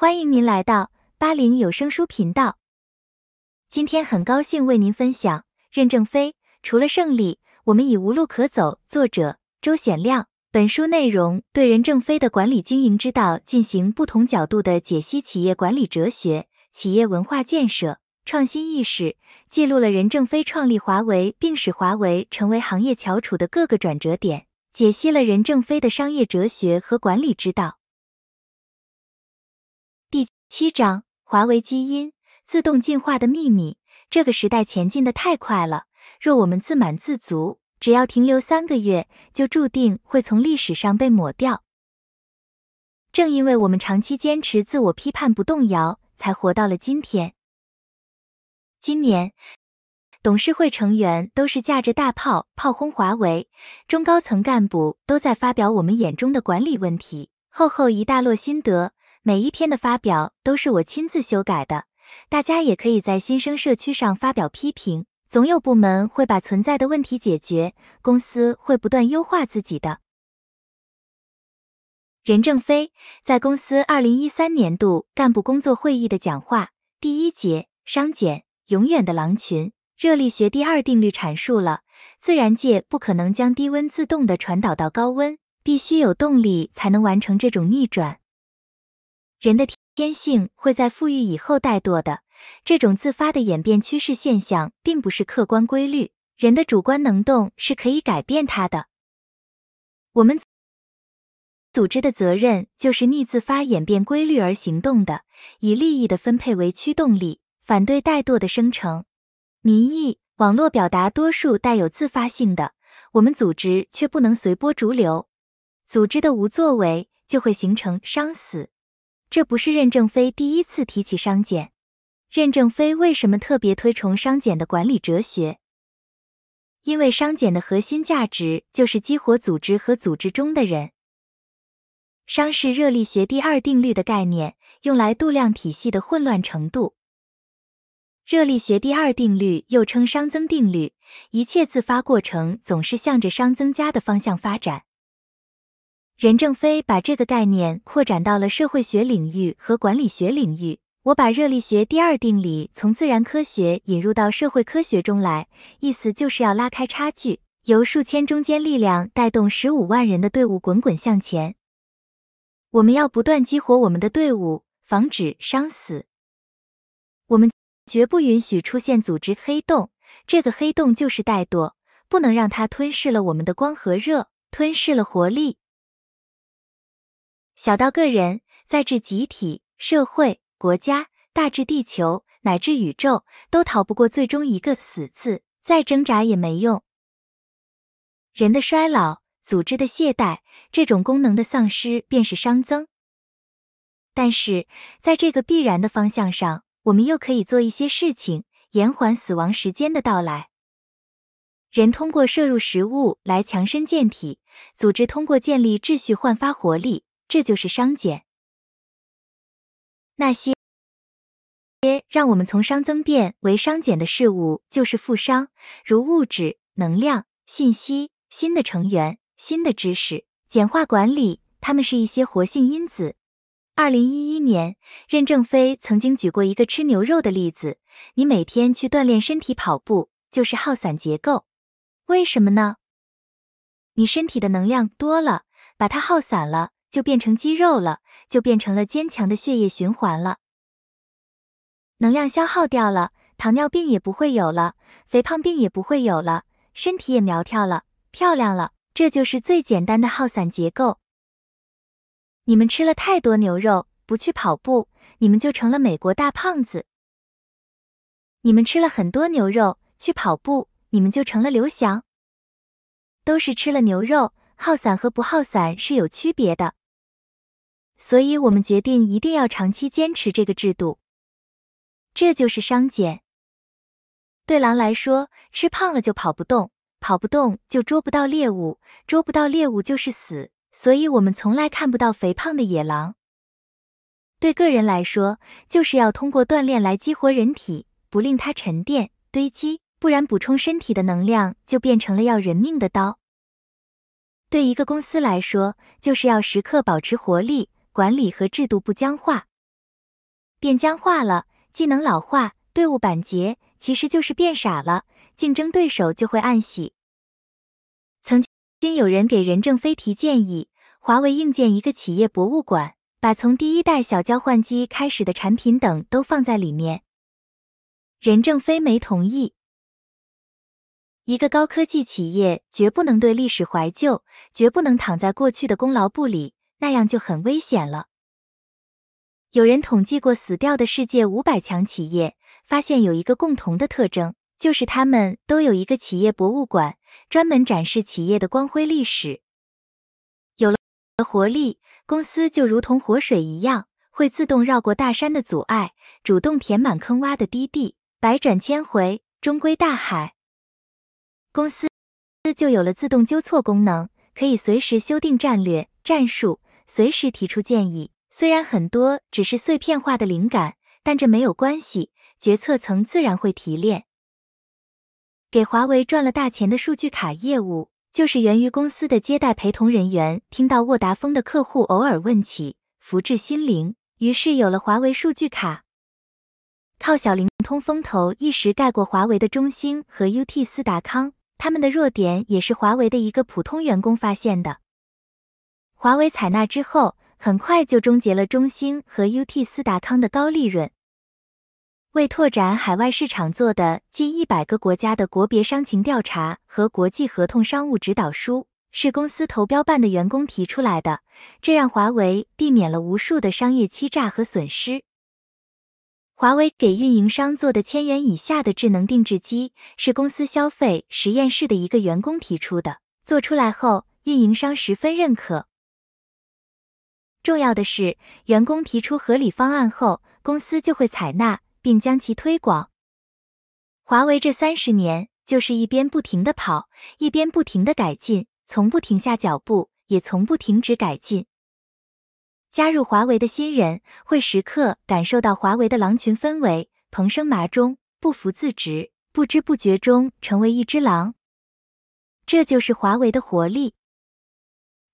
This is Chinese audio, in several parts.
欢迎您来到八零有声书频道。今天很高兴为您分享《任正非：除了胜利，我们已无路可走》，作者周显亮。本书内容对任正非的管理经营之道进行不同角度的解析，企业管理哲学、企业文化建设、创新意识，记录了任正非创立华为并使华为成为行业翘楚的各个转折点，解析了任正非的商业哲学和管理之道。七章：华为基因自动进化的秘密。这个时代前进的太快了，若我们自满自足，只要停留三个月，就注定会从历史上被抹掉。正因为我们长期坚持自我批判不动摇，才活到了今天。今年，董事会成员都是架着大炮炮轰华为，中高层干部都在发表我们眼中的管理问题，厚厚一大摞心得。每一篇的发表都是我亲自修改的，大家也可以在新生社区上发表批评，总有部门会把存在的问题解决，公司会不断优化自己的。任正非在公司二零一三年度干部工作会议的讲话第一节商检永远的狼群热力学第二定律阐述了自然界不可能将低温自动的传导到高温，必须有动力才能完成这种逆转。人的天性会在富裕以后怠惰的，这种自发的演变趋势现象并不是客观规律，人的主观能动是可以改变它的。我们组织的责任就是逆自发演变规律而行动的，以利益的分配为驱动力，反对怠惰的生成。民意网络表达多数带有自发性的，我们组织却不能随波逐流，组织的无作为就会形成伤死。这不是任正非第一次提起商检。任正非为什么特别推崇商检的管理哲学？因为商检的核心价值就是激活组织和组织中的人。商是热力学第二定律的概念，用来度量体系的混乱程度。热力学第二定律又称熵增定律，一切自发过程总是向着熵增加的方向发展。任正非把这个概念扩展到了社会学领域和管理学领域。我把热力学第二定理从自然科学引入到社会科学中来，意思就是要拉开差距，由数千中间力量带动十五万人的队伍滚滚向前。我们要不断激活我们的队伍，防止伤死。我们绝不允许出现组织黑洞，这个黑洞就是怠惰，不能让它吞噬了我们的光和热，吞噬了活力。小到个人，再至集体、社会、国家，大至地球乃至宇宙，都逃不过最终一个“死”字，再挣扎也没用。人的衰老，组织的懈怠，这种功能的丧失便是熵增。但是在这个必然的方向上，我们又可以做一些事情，延缓死亡时间的到来。人通过摄入食物来强身健体，组织通过建立秩序焕发活力。这就是熵减。那些些让我们从熵增变为熵减的事物就是负熵，如物质、能量、信息、新的成员、新的知识、简化管理，它们是一些活性因子。二零一一年，任正非曾经举过一个吃牛肉的例子：你每天去锻炼身体跑步，就是耗散结构。为什么呢？你身体的能量多了，把它耗散了。就变成肌肉了，就变成了坚强的血液循环了。能量消耗掉了，糖尿病也不会有了，肥胖病也不会有了，身体也苗条了，漂亮了。这就是最简单的耗散结构。你们吃了太多牛肉，不去跑步，你们就成了美国大胖子。你们吃了很多牛肉，去跑步，你们就成了刘翔。都是吃了牛肉，耗散和不耗散是有区别的。所以，我们决定一定要长期坚持这个制度，这就是商减。对狼来说，吃胖了就跑不动，跑不动就捉不到猎物，捉不到猎物就是死。所以我们从来看不到肥胖的野狼。对个人来说，就是要通过锻炼来激活人体，不令它沉淀堆积，不然补充身体的能量就变成了要人命的刀。对一个公司来说，就是要时刻保持活力。管理和制度不僵化，变僵化了，技能老化，队伍板结，其实就是变傻了。竞争对手就会暗喜。曾经有人给任正非提建议，华为硬件一个企业博物馆，把从第一代小交换机开始的产品等都放在里面。任正非没同意。一个高科技企业绝不能对历史怀旧，绝不能躺在过去的功劳簿里。那样就很危险了。有人统计过死掉的世界五百强企业，发现有一个共同的特征，就是他们都有一个企业博物馆，专门展示企业的光辉历史。有了活力，公司就如同活水一样，会自动绕过大山的阻碍，主动填满坑洼的低地，百转千回，终归大海。公司就有了自动纠错功能，可以随时修订战略、战术。随时提出建议，虽然很多只是碎片化的灵感，但这没有关系，决策层自然会提炼。给华为赚了大钱的数据卡业务，就是源于公司的接待陪同人员听到沃达丰的客户偶尔问起“福至心灵”，于是有了华为数据卡。靠小灵通风头一时盖过华为的中兴和 U T 斯达康，他们的弱点也是华为的一个普通员工发现的。华为采纳之后，很快就终结了中兴和 UT 斯达康的高利润。为拓展海外市场做的近一百个国家的国别商情调查和国际合同商务指导书，是公司投标办的员工提出来的，这让华为避免了无数的商业欺诈和损失。华为给运营商做的千元以下的智能定制机，是公司消费实验室的一个员工提出的，做出来后运营商十分认可。重要的是，员工提出合理方案后，公司就会采纳并将其推广。华为这三十年就是一边不停的跑，一边不停的改进，从不停下脚步，也从不停止改进。加入华为的新人会时刻感受到华为的狼群氛围，蓬生麻中，不服自直，不知不觉中成为一只狼。这就是华为的活力。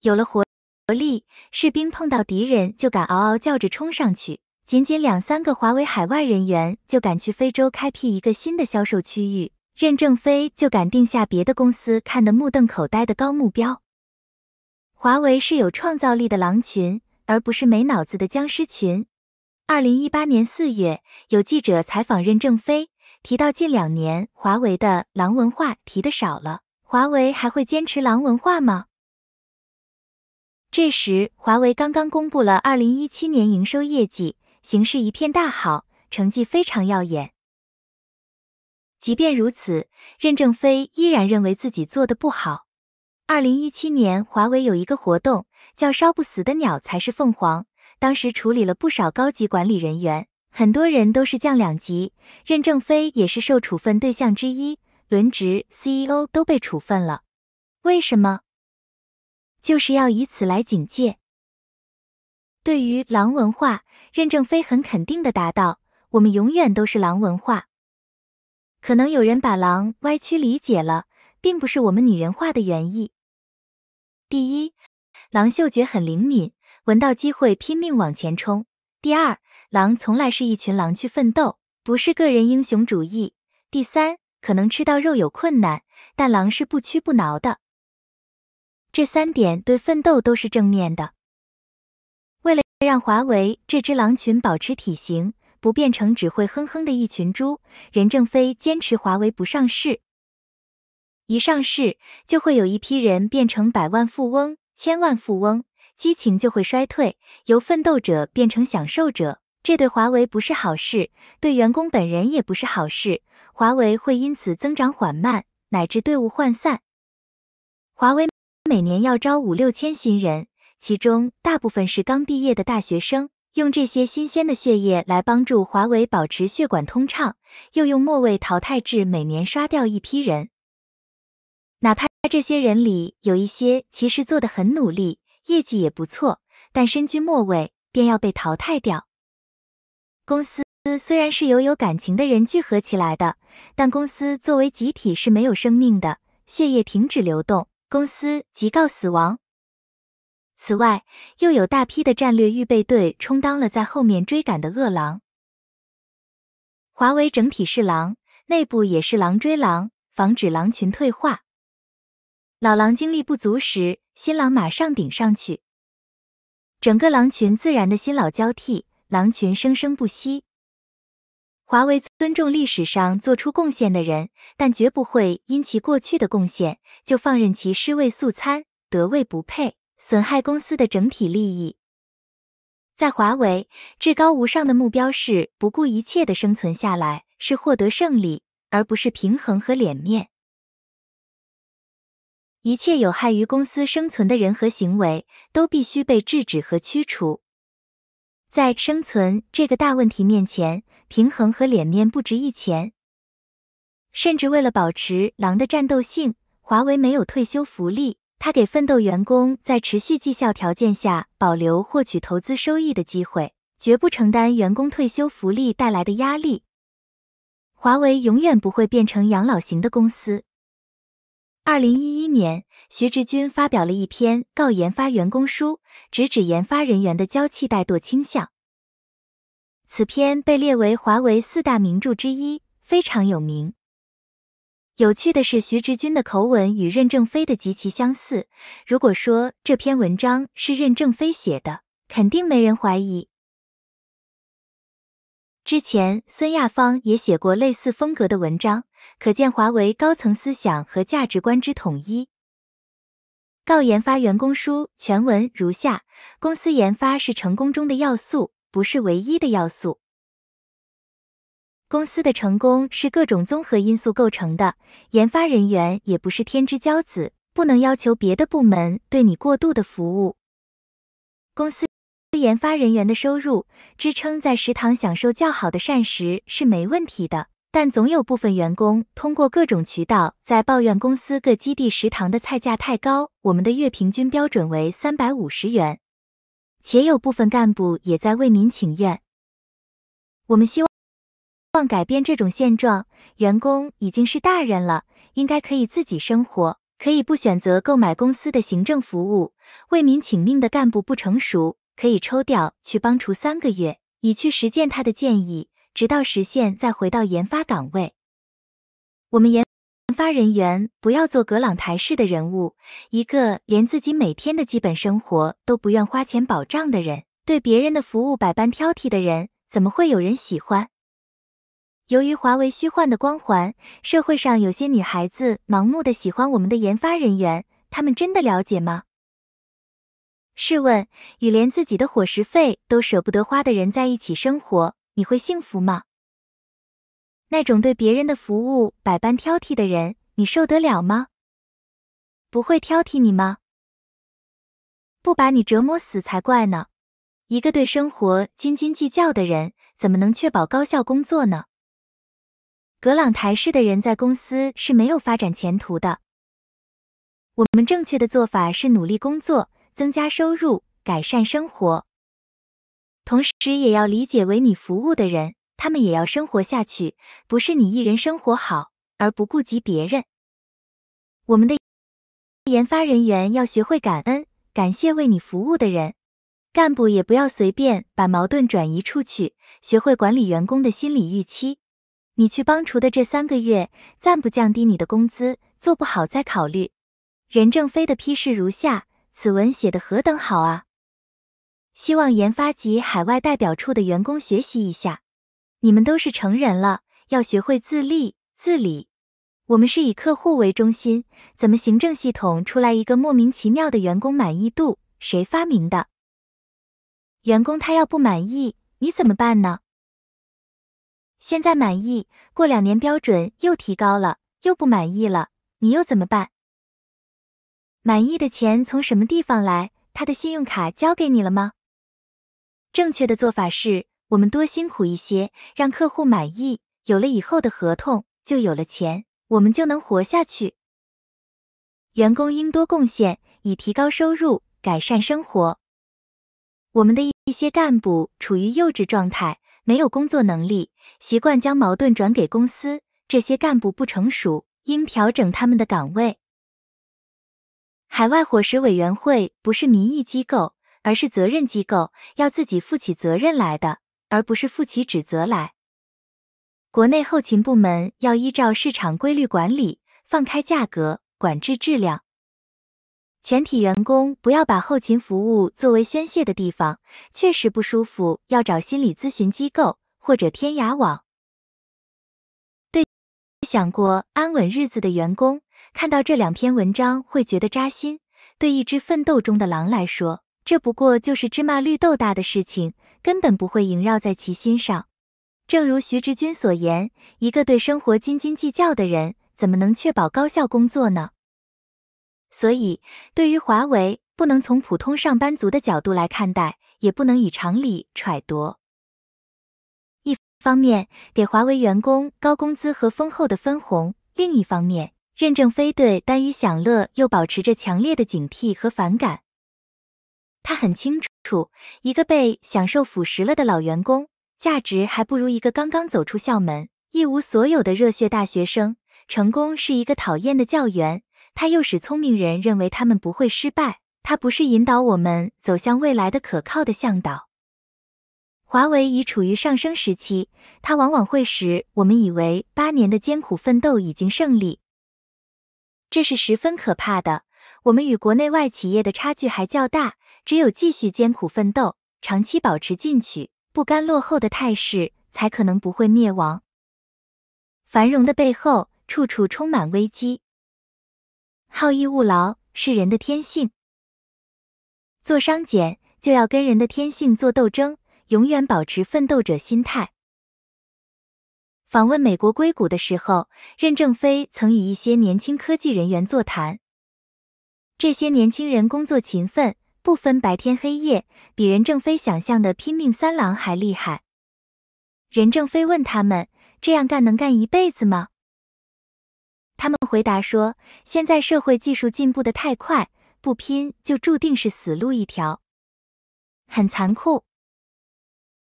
有了活。活力士兵碰到敌人就敢嗷嗷叫着冲上去，仅仅两三个华为海外人员就敢去非洲开辟一个新的销售区域，任正非就敢定下别的公司看得目瞪口呆的高目标。华为是有创造力的狼群，而不是没脑子的僵尸群。二零一八年四月，有记者采访任正非，提到近两年华为的狼文化提的少了，华为还会坚持狼文化吗？这时，华为刚刚公布了2017年营收业绩，形势一片大好，成绩非常耀眼。即便如此，任正非依然认为自己做的不好。2017年，华为有一个活动叫“烧不死的鸟才是凤凰”，当时处理了不少高级管理人员，很多人都是降两级。任正非也是受处分对象之一，轮值 CEO 都被处分了。为什么？就是要以此来警戒。对于狼文化，任正非很肯定的答道：“我们永远都是狼文化。可能有人把狼歪曲理解了，并不是我们拟人化的原意。第一，狼嗅觉很灵敏，闻到机会拼命往前冲；第二，狼从来是一群狼去奋斗，不是个人英雄主义；第三，可能吃到肉有困难，但狼是不屈不挠的。”这三点对奋斗都是正面的。为了让华为这只狼群保持体型，不变成只会哼哼的一群猪，任正非坚持华为不上市。一上市，就会有一批人变成百万富翁、千万富翁，激情就会衰退，由奋斗者变成享受者。这对华为不是好事，对员工本人也不是好事。华为会因此增长缓慢，乃至队伍涣散。华为。每年要招五六千新人，其中大部分是刚毕业的大学生。用这些新鲜的血液来帮助华为保持血管通畅，又用末位淘汰制每年刷掉一批人。哪怕这些人里有一些其实做得很努力，业绩也不错，但身居末位便要被淘汰掉。公司虽然是由有感情的人聚合起来的，但公司作为集体是没有生命的，血液停止流动。公司即告死亡。此外，又有大批的战略预备队充当了在后面追赶的饿狼。华为整体是狼，内部也是狼追狼，防止狼群退化。老狼精力不足时，新狼马上顶上去，整个狼群自然的新老交替，狼群生生不息。华为尊重历史上做出贡献的人，但绝不会因其过去的贡献就放任其尸位素餐、得位不配，损害公司的整体利益。在华为，至高无上的目标是不顾一切的生存下来，是获得胜利，而不是平衡和脸面。一切有害于公司生存的人和行为都必须被制止和驱除。在生存这个大问题面前。平衡和脸面不值一钱，甚至为了保持狼的战斗性，华为没有退休福利。他给奋斗员工在持续绩效条件下保留获取投资收益的机会，绝不承担员工退休福利带来的压力。华为永远不会变成养老型的公司。二零一一年，徐直军发表了一篇告研发员工书，直指研发人员的娇气怠惰倾向。此篇被列为华为四大名著之一，非常有名。有趣的是，徐直军的口吻与任正非的极其相似。如果说这篇文章是任正非写的，肯定没人怀疑。之前孙亚芳也写过类似风格的文章，可见华为高层思想和价值观之统一。《告研发员工书》全文如下：公司研发是成功中的要素。不是唯一的要素。公司的成功是各种综合因素构成的。研发人员也不是天之骄子，不能要求别的部门对你过度的服务。公司研发人员的收入支撑在食堂享受较好的膳食是没问题的，但总有部分员工通过各种渠道在抱怨公司各基地食堂的菜价太高。我们的月平均标准为三百五十元。且有部分干部也在为民请愿。我们希望，望改变这种现状。员工已经是大人了，应该可以自己生活，可以不选择购买公司的行政服务。为民请命的干部不成熟，可以抽调去帮厨三个月，以去实践他的建议，直到实现再回到研发岗位。我们研。发人员不要做葛朗台式的人物，一个连自己每天的基本生活都不愿花钱保障的人，对别人的服务百般挑剔的人，怎么会有人喜欢？由于华为虚幻的光环，社会上有些女孩子盲目的喜欢我们的研发人员，他们真的了解吗？试问，与连自己的伙食费都舍不得花的人在一起生活，你会幸福吗？那种对别人的服务百般挑剔的人，你受得了吗？不会挑剔你吗？不把你折磨死才怪呢！一个对生活斤斤计较的人，怎么能确保高效工作呢？格朗台式的人在公司是没有发展前途的。我们正确的做法是努力工作，增加收入，改善生活，同时也要理解为你服务的人。他们也要生活下去，不是你一人生活好而不顾及别人。我们的研发人员要学会感恩，感谢为你服务的人。干部也不要随便把矛盾转移出去，学会管理员工的心理预期。你去帮厨的这三个月，暂不降低你的工资，做不好再考虑。任正非的批示如下：此文写的何等好啊！希望研发及海外代表处的员工学习一下。你们都是成人了，要学会自立自理。我们是以客户为中心，怎么行政系统出来一个莫名其妙的员工满意度？谁发明的？员工他要不满意，你怎么办呢？现在满意，过两年标准又提高了，又不满意了，你又怎么办？满意的钱从什么地方来？他的信用卡交给你了吗？正确的做法是。我们多辛苦一些，让客户满意，有了以后的合同，就有了钱，我们就能活下去。员工应多贡献，以提高收入，改善生活。我们的一些干部处于幼稚状态，没有工作能力，习惯将矛盾转给公司。这些干部不成熟，应调整他们的岗位。海外伙食委员会不是民意机构，而是责任机构，要自己负起责任来的。而不是负起指责来。国内后勤部门要依照市场规律管理，放开价格，管制质量。全体员工不要把后勤服务作为宣泄的地方，确实不舒服要找心理咨询机构或者天涯网。对想过安稳日子的员工，看到这两篇文章会觉得扎心。对一只奋斗中的狼来说，这不过就是芝麻绿豆大的事情。根本不会萦绕在其心上，正如徐直军所言，一个对生活斤斤计较的人，怎么能确保高效工作呢？所以，对于华为，不能从普通上班族的角度来看待，也不能以常理揣度。一方面给华为员工高工资和丰厚的分红，另一方面，任正非对贪于享乐又保持着强烈的警惕和反感。他很清楚，一个被享受腐蚀了的老员工，价值还不如一个刚刚走出校门、一无所有的热血大学生。成功是一个讨厌的教员，他诱使聪明人认为他们不会失败，他不是引导我们走向未来的可靠的向导。华为已处于上升时期，它往往会使我们以为八年的艰苦奋斗已经胜利，这是十分可怕的。我们与国内外企业的差距还较大。只有继续艰苦奋斗，长期保持进取、不甘落后的态势，才可能不会灭亡。繁荣的背后，处处充满危机。好逸恶劳是人的天性，做商检就要跟人的天性做斗争，永远保持奋斗者心态。访问美国硅谷的时候，任正非曾与一些年轻科技人员座谈，这些年轻人工作勤奋。不分白天黑夜，比任正非想象的拼命三郎还厉害。任正非问他们：“这样干能干一辈子吗？”他们回答说：“现在社会技术进步的太快，不拼就注定是死路一条，很残酷。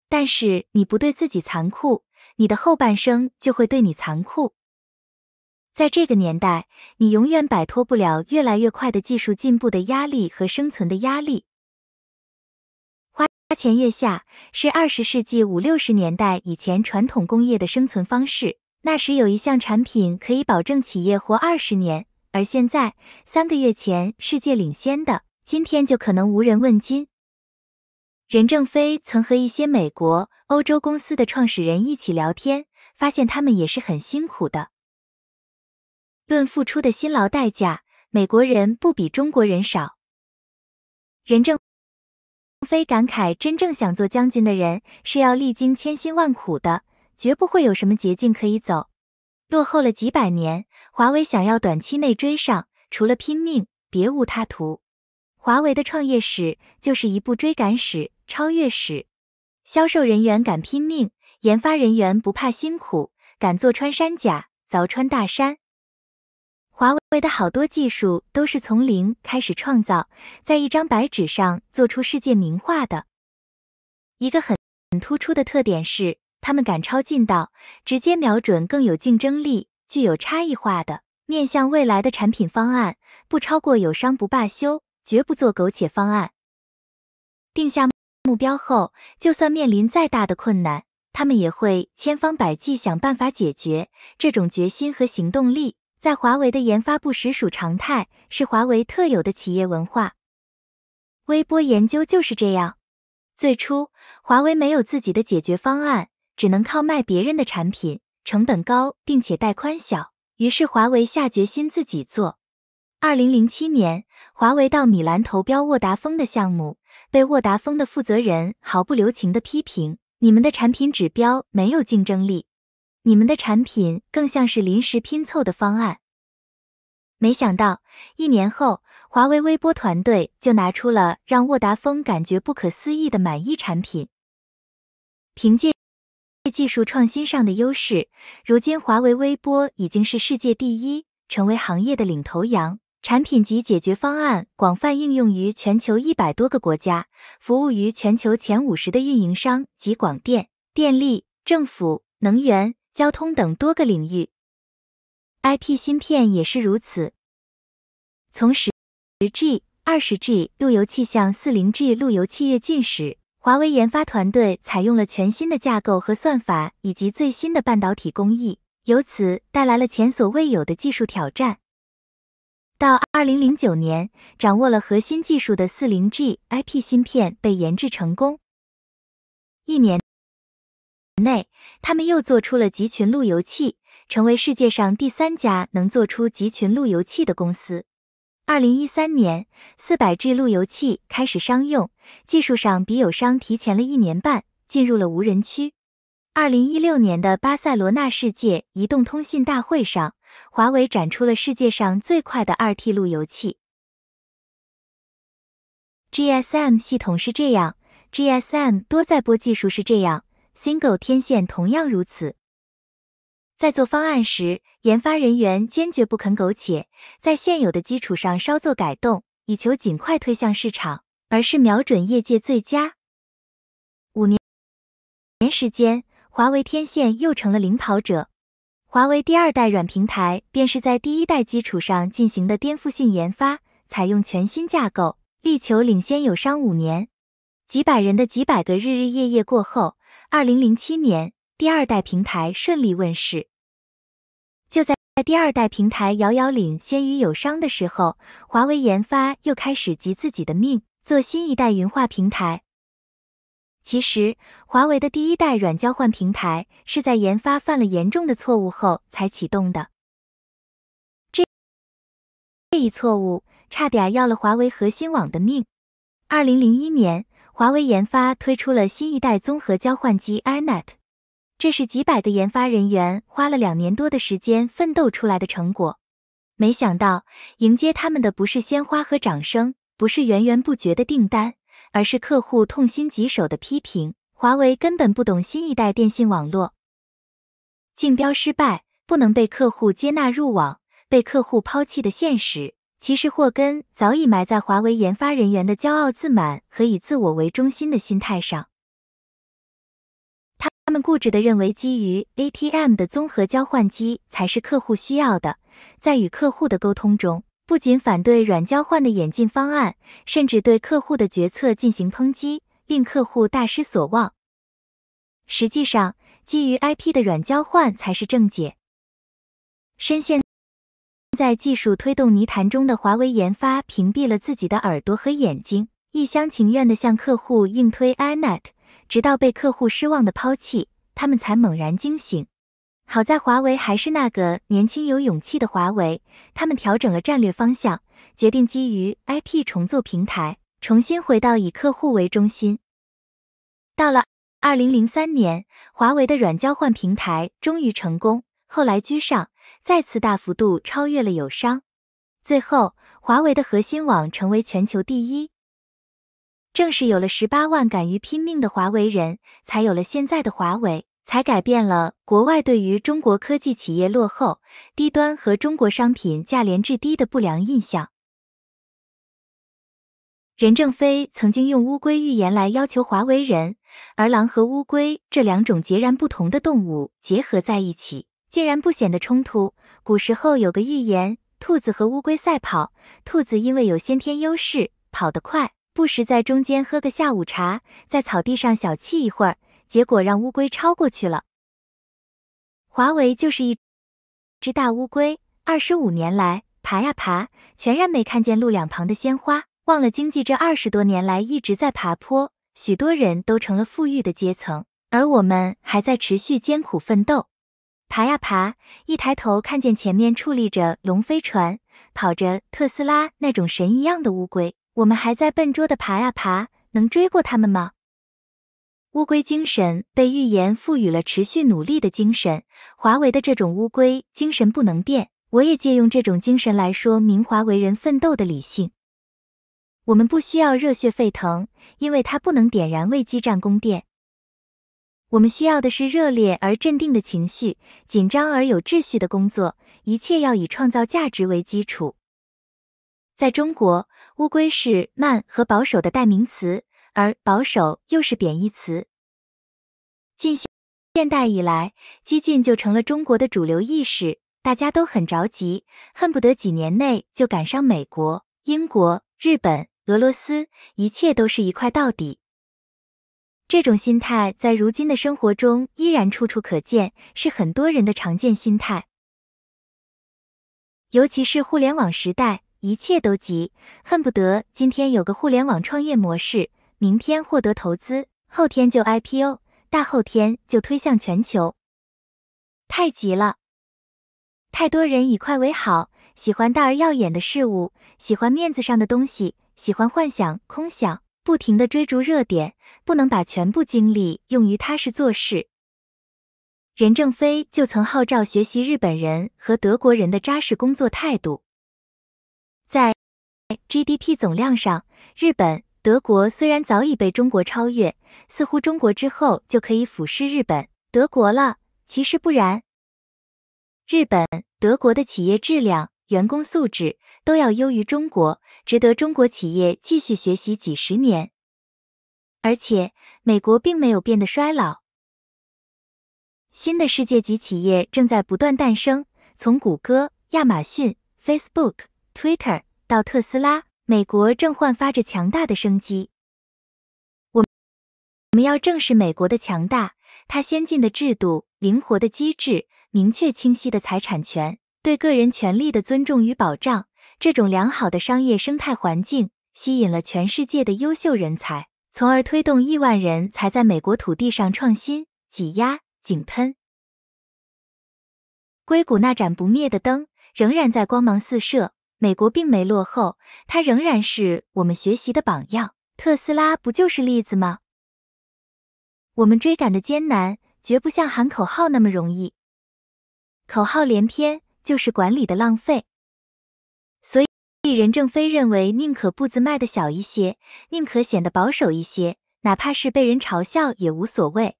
但是你不对自己残酷，你的后半生就会对你残酷。”在这个年代，你永远摆脱不了越来越快的技术进步的压力和生存的压力。花前月下是二十世纪五六十年代以前传统工业的生存方式。那时有一项产品可以保证企业活二十年，而现在三个月前世界领先的，今天就可能无人问津。任正非曾和一些美国、欧洲公司的创始人一起聊天，发现他们也是很辛苦的。论付出的辛劳代价，美国人不比中国人少。任正非感慨：真正想做将军的人，是要历经千辛万苦的，绝不会有什么捷径可以走。落后了几百年，华为想要短期内追上，除了拼命，别无他途。华为的创业史就是一部追赶史、超越史。销售人员敢拼命，研发人员不怕辛苦，敢坐穿山甲，凿穿大山。华为的好多技术都是从零开始创造，在一张白纸上做出世界名画的一个很很突出的特点是，他们赶超近道，直接瞄准更有竞争力、具有差异化的面向未来的产品方案，不超过有商不罢休，绝不做苟且方案。定下目标后，就算面临再大的困难，他们也会千方百计想办法解决。这种决心和行动力。在华为的研发部实属常态，是华为特有的企业文化。微波研究就是这样。最初，华为没有自己的解决方案，只能靠卖别人的产品，成本高，并且带宽小。于是华为下决心自己做。二零零七年，华为到米兰投标沃达丰的项目，被沃达丰的负责人毫不留情的批评：“你们的产品指标没有竞争力。”你们的产品更像是临时拼凑的方案。没想到，一年后，华为微波团队就拿出了让沃达丰感觉不可思议的满意产品。凭借技术创新上的优势，如今华为微波已经是世界第一，成为行业的领头羊。产品及解决方案广泛应用于全球一百多个国家，服务于全球前五十的运营商及广电、电力、政府、能源。交通等多个领域，IP 芯片也是如此。从十十 G、二十 G 路由器向四零 G 路由器跃进时，华为研发团队采用了全新的架构和算法，以及最新的半导体工艺，由此带来了前所未有的技术挑战。到二零零九年，掌握了核心技术的四零 G IP 芯片被研制成功。一年。内，他们又做出了集群路由器，成为世界上第三家能做出集群路由器的公司。二零一三年，四百 G 路由器开始商用，技术上比友商提前了一年半，进入了无人区。二零一六年的巴塞罗那世界移动通信大会上，华为展出了世界上最快的二 T 路由器。GSM 系统是这样，GSM 多载波技术是这样。Single 天线同样如此，在做方案时，研发人员坚决不肯苟且，在现有的基础上稍作改动，以求尽快推向市场，而是瞄准业界最佳。五年年时间，华为天线又成了领跑者。华为第二代软平台便是在第一代基础上进行的颠覆性研发，采用全新架构，力求领先友商五年。几百人的几百个日日夜夜过后。二零零七年，第二代平台顺利问世。就在第二代平台遥遥领先于友商的时候，华为研发又开始急自己的命做新一代云化平台。其实，华为的第一代软交换平台是在研发犯了严重的错误后才启动的。这这一错误差点要了华为核心网的命。二零零一年。华为研发推出了新一代综合交换机 iNet，这是几百个研发人员花了两年多的时间奋斗出来的成果。没想到，迎接他们的不是鲜花和掌声，不是源源不绝的订单，而是客户痛心疾首的批评：华为根本不懂新一代电信网络。竞标失败，不能被客户接纳入网，被客户抛弃的现实。其实祸根早已埋在华为研发人员的骄傲自满和以自我为中心的心态上。他他们固执地认为基于 ATM 的综合交换机才是客户需要的，在与客户的沟通中，不仅反对软交换的演进方案，甚至对客户的决策进行抨击，令客户大失所望。实际上，基于 IP 的软交换才是正解。深陷。在技术推动泥潭中的华为研发，屏蔽了自己的耳朵和眼睛，一厢情愿地向客户硬推 iNet，直到被客户失望的抛弃，他们才猛然惊醒。好在华为还是那个年轻有勇气的华为，他们调整了战略方向，决定基于 IP 重做平台，重新回到以客户为中心。到了2003年，华为的软交换平台终于成功，后来居上。再次大幅度超越了友商，最后华为的核心网成为全球第一。正是有了十八万敢于拼命的华为人，才有了现在的华为，才改变了国外对于中国科技企业落后、低端和中国商品价廉质低的不良印象。任正非曾经用乌龟预言来要求华为人，而狼和乌龟这两种截然不同的动物结合在一起。竟然不显得冲突。古时候有个寓言，兔子和乌龟赛跑，兔子因为有先天优势，跑得快，不时在中间喝个下午茶，在草地上小憩一会儿，结果让乌龟超过去了。华为就是一只大乌龟，二十五年来爬呀爬，全然没看见路两旁的鲜花，忘了经济这二十多年来一直在爬坡，许多人都成了富裕的阶层，而我们还在持续艰苦奋斗。爬呀爬，一抬头看见前面矗立着龙飞船，跑着特斯拉那种神一样的乌龟。我们还在笨拙的爬呀爬，能追过他们吗？乌龟精神被预言赋予了持续努力的精神。华为的这种乌龟精神不能变。我也借用这种精神来说明华为人奋斗的理性。我们不需要热血沸腾，因为它不能点燃为基站供电。我们需要的是热烈而镇定的情绪，紧张而有秩序的工作，一切要以创造价值为基础。在中国，乌龟是慢和保守的代名词，而保守又是贬义词。近现代以来，激进就成了中国的主流意识，大家都很着急，恨不得几年内就赶上美国、英国、日本、俄罗斯，一切都是一块到底。这种心态在如今的生活中依然处处可见，是很多人的常见心态。尤其是互联网时代，一切都急，恨不得今天有个互联网创业模式，明天获得投资，后天就 IPO，大后天就推向全球，太急了。太多人以快为好，喜欢大而耀眼的事物，喜欢面子上的东西，喜欢幻想、空想。不停的追逐热点，不能把全部精力用于踏实做事。任正非就曾号召学习日本人和德国人的扎实工作态度。在 GDP 总量上，日本、德国虽然早已被中国超越，似乎中国之后就可以俯视日本、德国了。其实不然，日本、德国的企业质量。员工素质都要优于中国，值得中国企业继续学习几十年。而且，美国并没有变得衰老，新的世界级企业正在不断诞生，从谷歌、亚马逊、Facebook、Twitter 到特斯拉，美国正焕发着强大的生机。我我们要正视美国的强大，它先进的制度、灵活的机制、明确清晰的财产权。对个人权利的尊重与保障，这种良好的商业生态环境吸引了全世界的优秀人才，从而推动亿万人才在美国土地上创新、挤压、井喷。硅谷那盏不灭的灯仍然在光芒四射，美国并没落后，它仍然是我们学习的榜样。特斯拉不就是例子吗？我们追赶的艰难，绝不像喊口号那么容易，口号连篇。就是管理的浪费，所以任正非认为宁可步子迈的小一些，宁可显得保守一些，哪怕是被人嘲笑也无所谓，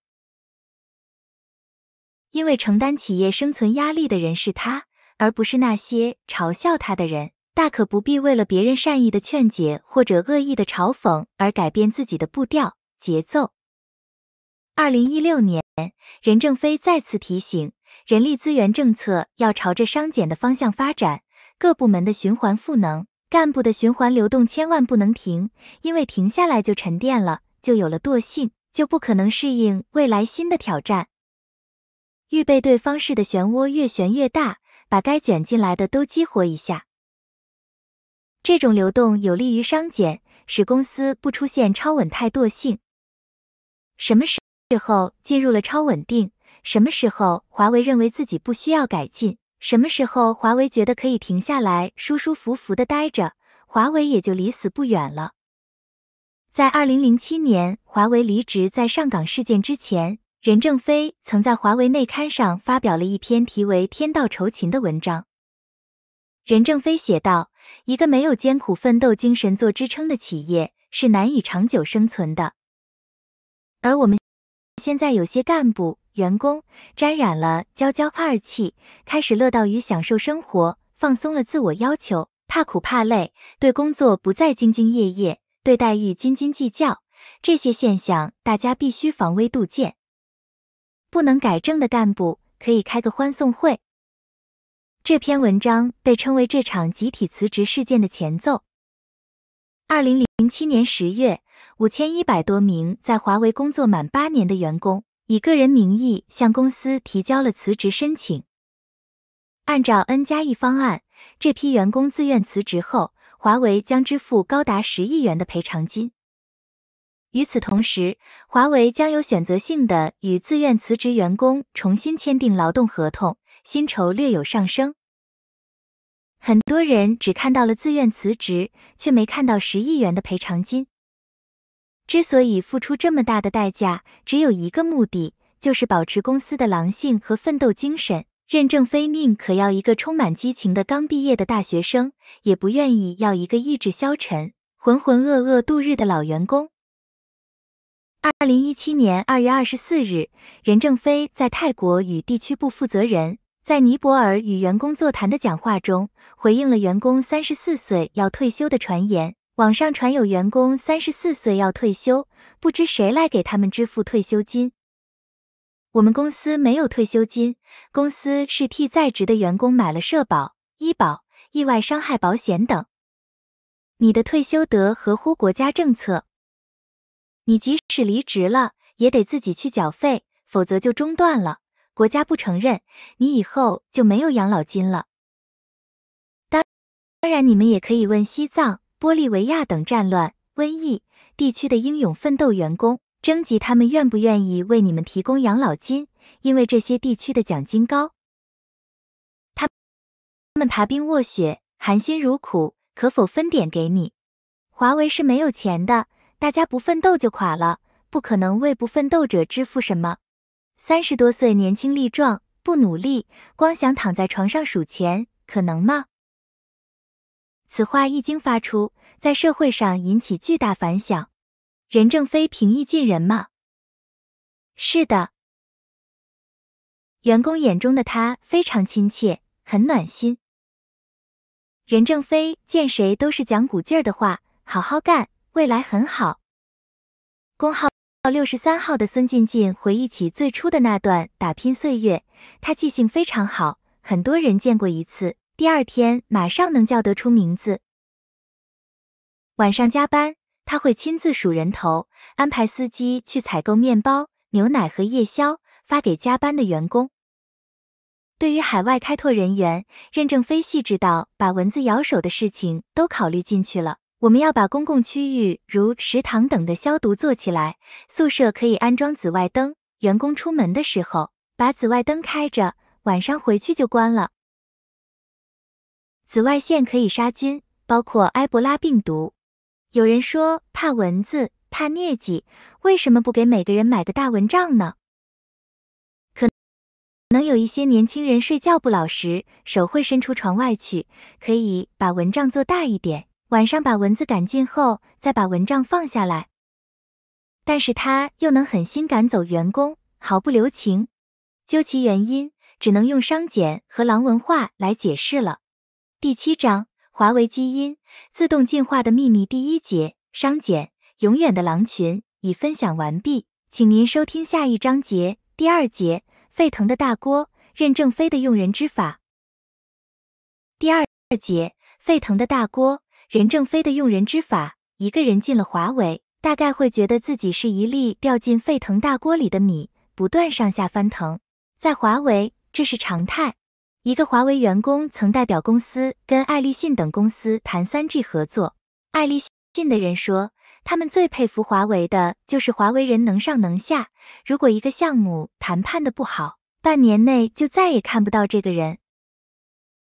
因为承担企业生存压力的人是他，而不是那些嘲笑他的人，大可不必为了别人善意的劝解或者恶意的嘲讽而改变自己的步调节奏。二零一六年，任正非再次提醒。人力资源政策要朝着商减的方向发展，各部门的循环赋能、干部的循环流动千万不能停，因为停下来就沉淀了，就有了惰性，就不可能适应未来新的挑战。预备队方式的漩涡越旋越大，把该卷进来的都激活一下。这种流动有利于商减，使公司不出现超稳态惰性。什么时候进入了超稳定？什么时候华为认为自己不需要改进？什么时候华为觉得可以停下来舒舒服服地待着？华为也就离死不远了。在二零零七年，华为离职在上港事件之前，任正非曾在华为内刊上发表了一篇题为《天道酬勤》的文章。任正非写道：“一个没有艰苦奋斗精神做支撑的企业，是难以长久生存的。而我们。”现在有些干部、员工沾染了娇娇二气，开始乐道于享受生活，放松了自我要求，怕苦怕累，对工作不再兢兢业业，对待遇斤斤计较。这些现象，大家必须防微杜渐，不能改正的干部，可以开个欢送会。这篇文章被称为这场集体辞职事件的前奏。二零零七年十月。五千一百多名在华为工作满八年的员工以个人名义向公司提交了辞职申请。按照 N 加一方案，这批员工自愿辞职后，华为将支付高达十亿元的赔偿金。与此同时，华为将有选择性的与自愿辞职员工重新签订劳动合同，薪酬略有上升。很多人只看到了自愿辞职，却没看到十亿元的赔偿金。之所以付出这么大的代价，只有一个目的，就是保持公司的狼性和奋斗精神。任正非宁可要一个充满激情的刚毕业的大学生，也不愿意要一个意志消沉、浑浑噩噩度日的老员工。二零一七年二月二十四日，任正非在泰国与地区部负责人在尼泊尔与员工座谈的讲话中，回应了员工三十四岁要退休的传言。网上传有员工三十四岁要退休，不知谁来给他们支付退休金？我们公司没有退休金，公司是替在职的员工买了社保、医保、意外伤害保险等。你的退休得合乎国家政策，你即使离职了，也得自己去缴费，否则就中断了，国家不承认，你以后就没有养老金了。当当然，你们也可以问西藏。玻利维亚等战乱、瘟疫地区的英勇奋斗员工，征集他们愿不愿意为你们提供养老金，因为这些地区的奖金高。他们爬冰卧雪，含辛茹苦，可否分点给你？华为是没有钱的，大家不奋斗就垮了，不可能为不奋斗者支付什么。三十多岁，年轻力壮，不努力，光想躺在床上数钱，可能吗？此话一经发出，在社会上引起巨大反响。任正非平易近人吗？是的，员工眼中的他非常亲切，很暖心。任正非见谁都是讲鼓劲儿的话，好好干，未来很好。工号号六十三号的孙进进回忆起最初的那段打拼岁月，他记性非常好，很多人见过一次。第二天马上能叫得出名字。晚上加班，他会亲自数人头，安排司机去采购面包、牛奶和夜宵，发给加班的员工。对于海外开拓人员，任正非细致到把蚊子咬手的事情都考虑进去了。我们要把公共区域如食堂等的消毒做起来，宿舍可以安装紫外灯，员工出门的时候把紫外灯开着，晚上回去就关了。紫外线可以杀菌，包括埃博拉病毒。有人说怕蚊子，怕疟疾，为什么不给每个人买个大蚊帐呢？可，能有一些年轻人睡觉不老实，手会伸出床外去，可以把蚊帐做大一点，晚上把蚊子赶进后再把蚊帐放下来。但是他又能狠心赶走员工，毫不留情。究其原因，只能用商检和狼文化来解释了。第七章华为基因自动进化的秘密第一节商检永远的狼群已分享完毕，请您收听下一章节。第二节沸腾的大锅，任正非的用人之法。第二二节沸腾的大锅，任正非的用人之法。一个人进了华为，大概会觉得自己是一粒掉进沸腾大锅里的米，不断上下翻腾。在华为，这是常态。一个华为员工曾代表公司跟爱立信等公司谈 3G 合作。爱立信的人说，他们最佩服华为的就是华为人能上能下。如果一个项目谈判的不好，半年内就再也看不到这个人。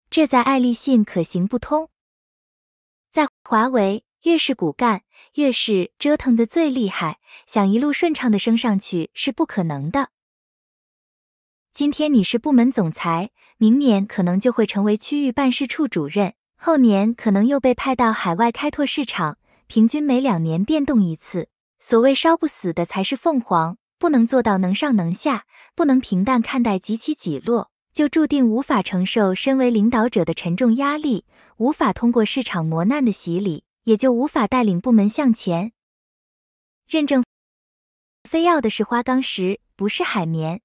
这在爱立信可行不通，在华为，越是骨干，越是折腾的最厉害。想一路顺畅的升上去是不可能的。今天你是部门总裁，明年可能就会成为区域办事处主任，后年可能又被派到海外开拓市场，平均每两年变动一次。所谓烧不死的才是凤凰，不能做到能上能下，不能平淡看待起起起落，就注定无法承受身为领导者的沉重压力，无法通过市场磨难的洗礼，也就无法带领部门向前。认证非要的是花岗石，不是海绵。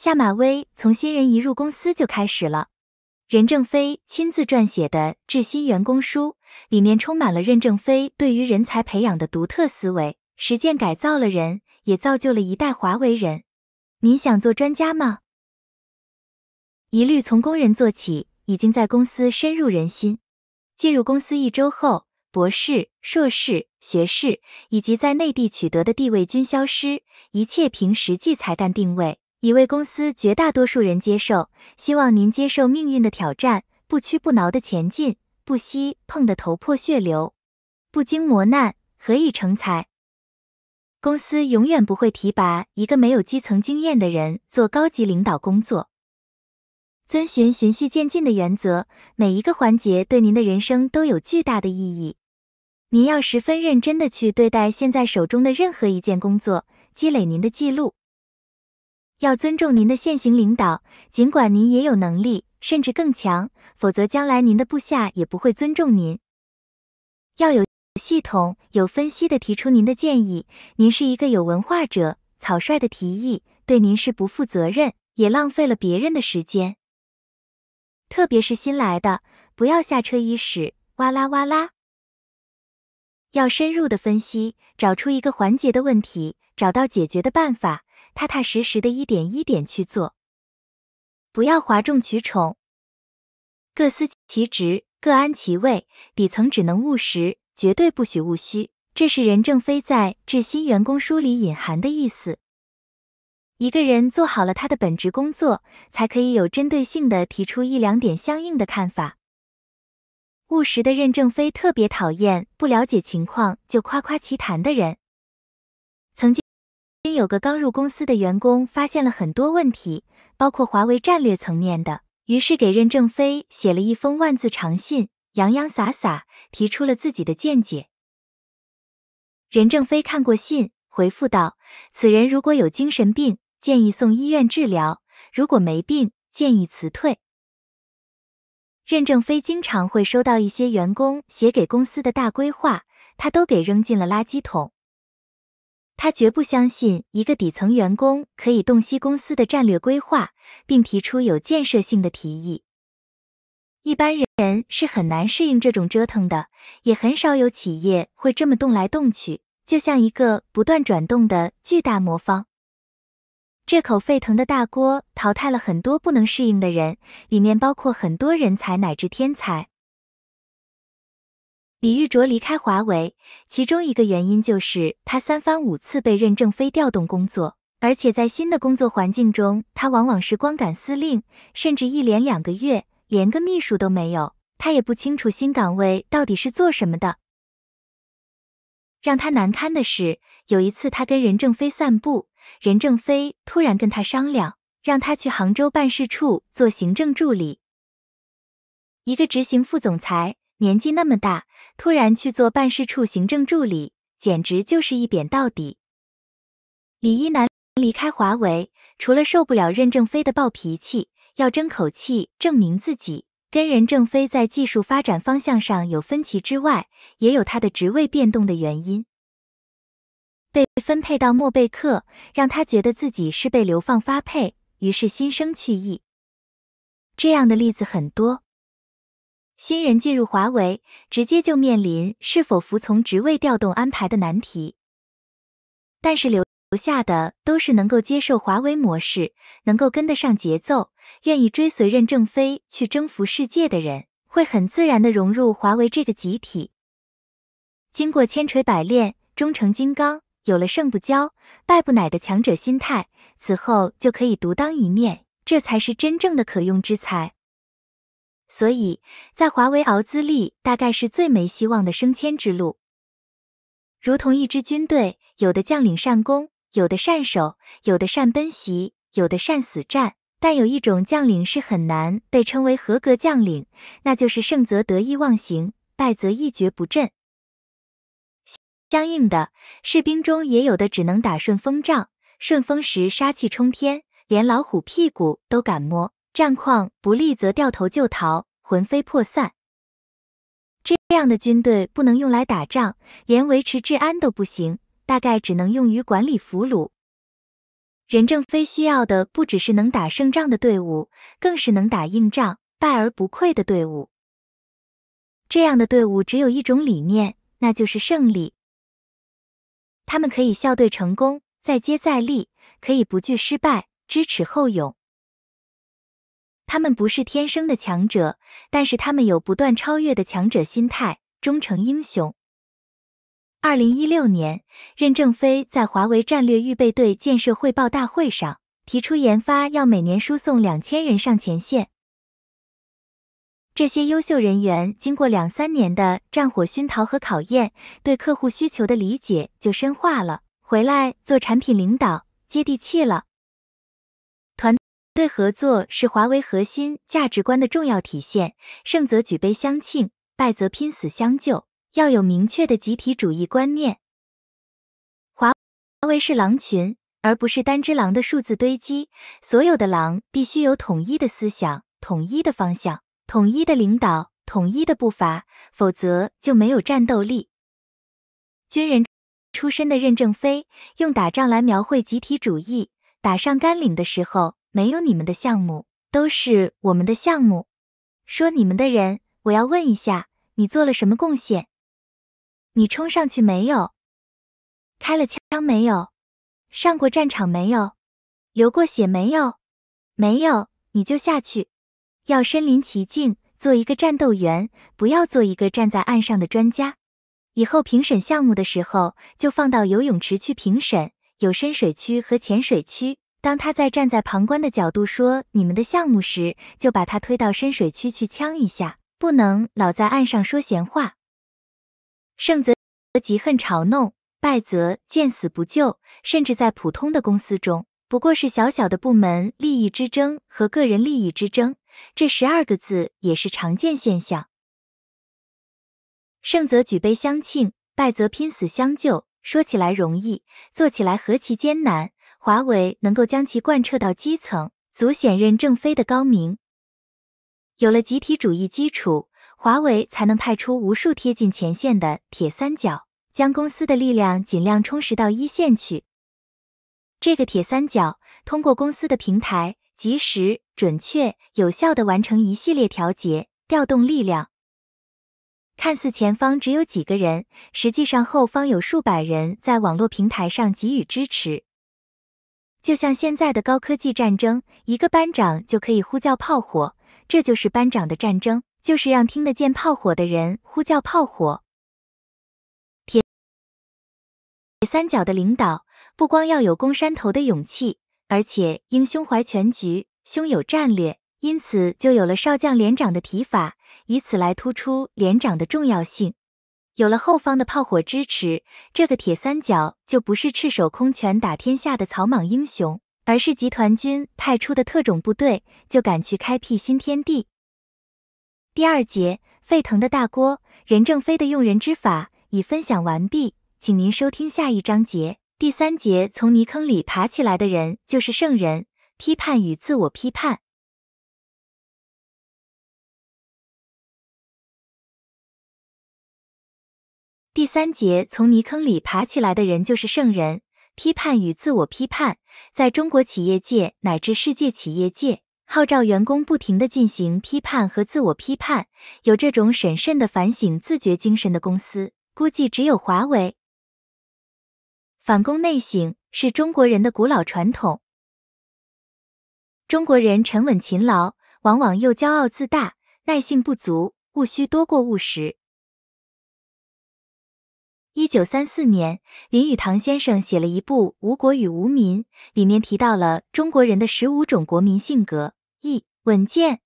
下马威从新人一入公司就开始了。任正非亲自撰写的《致新员工书》里面充满了任正非对于人才培养的独特思维，实践改造了人，也造就了一代华为人。您想做专家吗？一律从工人做起，已经在公司深入人心。进入公司一周后，博士、硕士、学士以及在内地取得的地位均消失，一切凭实际才干定位。已为公司绝大多数人接受，希望您接受命运的挑战，不屈不挠地前进，不惜碰得头破血流。不经磨难，何以成才？公司永远不会提拔一个没有基层经验的人做高级领导工作。遵循循序渐进的原则，每一个环节对您的人生都有巨大的意义。您要十分认真地去对待现在手中的任何一件工作，积累您的记录。要尊重您的现行领导，尽管您也有能力，甚至更强，否则将来您的部下也不会尊重您。要有系统、有分析的提出您的建议。您是一个有文化者，草率的提议对您是不负责任，也浪费了别人的时间。特别是新来的，不要下车伊始，哇啦哇啦。要深入的分析，找出一个环节的问题，找到解决的办法。踏踏实实的一点一点去做，不要哗众取宠，各司其职，各安其位。底层只能务实，绝对不许务虚。这是任正非在致新员工书里隐含的意思。一个人做好了他的本职工作，才可以有针对性的提出一两点相应的看法。务实的任正非特别讨厌不了解情况就夸夸其谈的人。有个刚入公司的员工发现了很多问题，包括华为战略层面的，于是给任正非写了一封万字长信，洋洋洒洒，提出了自己的见解。任正非看过信，回复道：“此人如果有精神病，建议送医院治疗；如果没病，建议辞退。”任正非经常会收到一些员工写给公司的大规划，他都给扔进了垃圾桶。他绝不相信一个底层员工可以洞悉公司的战略规划，并提出有建设性的提议。一般人是很难适应这种折腾的，也很少有企业会这么动来动去，就像一个不断转动的巨大魔方。这口沸腾的大锅淘汰了很多不能适应的人，里面包括很多人才乃至天才。李玉卓离开华为，其中一个原因就是他三番五次被任正非调动工作，而且在新的工作环境中，他往往是光杆司令，甚至一连两个月连个秘书都没有。他也不清楚新岗位到底是做什么的。让他难堪的是，有一次他跟任正非散步，任正非突然跟他商量，让他去杭州办事处做行政助理，一个执行副总裁。年纪那么大，突然去做办事处行政助理，简直就是一贬到底。李一男离开华为，除了受不了任正非的暴脾气，要争口气证明自己，跟任正非在技术发展方向上有分歧之外，也有他的职位变动的原因。被分配到默贝克，让他觉得自己是被流放发配，于是心生去意。这样的例子很多。新人进入华为，直接就面临是否服从职位调动安排的难题。但是留留下的都是能够接受华为模式，能够跟得上节奏，愿意追随任正非去征服世界的人，会很自然的融入华为这个集体。经过千锤百炼，终成金刚，有了胜不骄、败不馁的强者心态，此后就可以独当一面，这才是真正的可用之才。所以在华为熬资历，大概是最没希望的升迁之路。如同一支军队，有的将领善攻，有的善守，有的善奔袭，有的善死战。但有一种将领是很难被称为合格将领，那就是胜则得意忘形，败则一蹶不振。相应的，士兵中也有的只能打顺风仗，顺风时杀气冲天，连老虎屁股都敢摸。战况不利则掉头就逃，魂飞魄散。这样的军队不能用来打仗，连维持治安都不行，大概只能用于管理俘虏。任正非需要的不只是能打胜仗的队伍，更是能打硬仗、败而不溃的队伍。这样的队伍只有一种理念，那就是胜利。他们可以笑对成功，再接再厉；可以不惧失败，知耻后勇。他们不是天生的强者，但是他们有不断超越的强者心态，终成英雄。二零一六年，任正非在华为战略预备队建设汇报大会上提出，研发要每年输送两千人上前线。这些优秀人员经过两三年的战火熏陶和考验，对客户需求的理解就深化了，回来做产品领导，接地气了。对合作是华为核心价值观的重要体现，胜则举杯相庆，败则拼死相救，要有明确的集体主义观念。华华为是狼群，而不是单只狼的数字堆积，所有的狼必须有统一的思想、统一的方向、统一的领导、统一的步伐，否则就没有战斗力。军人出身的任正非用打仗来描绘集体主义，打上甘岭的时候。没有你们的项目都是我们的项目。说你们的人，我要问一下，你做了什么贡献？你冲上去没有？开了枪没有？上过战场没有？流过血没有？没有你就下去，要身临其境，做一个战斗员，不要做一个站在岸上的专家。以后评审项目的时候，就放到游泳池去评审，有深水区和浅水区。当他在站在旁观的角度说你们的项目时，就把他推到深水区去呛一下，不能老在岸上说闲话。胜则极恨嘲弄，败则见死不救，甚至在普通的公司中，不过是小小的部门利益之争和个人利益之争，这十二个字也是常见现象。胜则举杯相庆，败则拼死相救，说起来容易，做起来何其艰难。华为能够将其贯彻到基层，足显任正非的高明。有了集体主义基础，华为才能派出无数贴近前线的铁三角，将公司的力量尽量充实到一线去。这个铁三角通过公司的平台，及时、准确、有效的完成一系列调节、调动力量。看似前方只有几个人，实际上后方有数百人在网络平台上给予支持。就像现在的高科技战争，一个班长就可以呼叫炮火，这就是班长的战争，就是让听得见炮火的人呼叫炮火。铁三角的领导不光要有攻山头的勇气，而且应胸怀全局，胸有战略，因此就有了少将连长的提法，以此来突出连长的重要性。有了后方的炮火支持，这个铁三角就不是赤手空拳打天下的草莽英雄，而是集团军派出的特种部队，就敢去开辟新天地。第二节：沸腾的大锅，任正非的用人之法已分享完毕，请您收听下一章节。第三节：从泥坑里爬起来的人就是圣人，批判与自我批判。第三节，从泥坑里爬起来的人就是圣人。批判与自我批判，在中国企业界乃至世界企业界，号召员工不停的进行批判和自我批判，有这种审慎的反省自觉精神的公司，估计只有华为。反攻内省是中国人的古老传统。中国人沉稳勤劳，往往又骄傲自大，耐性不足，务虚多过务实。一九三四年，林语堂先生写了一部《吾国与无民》，里面提到了中国人的十五种国民性格：一、稳健；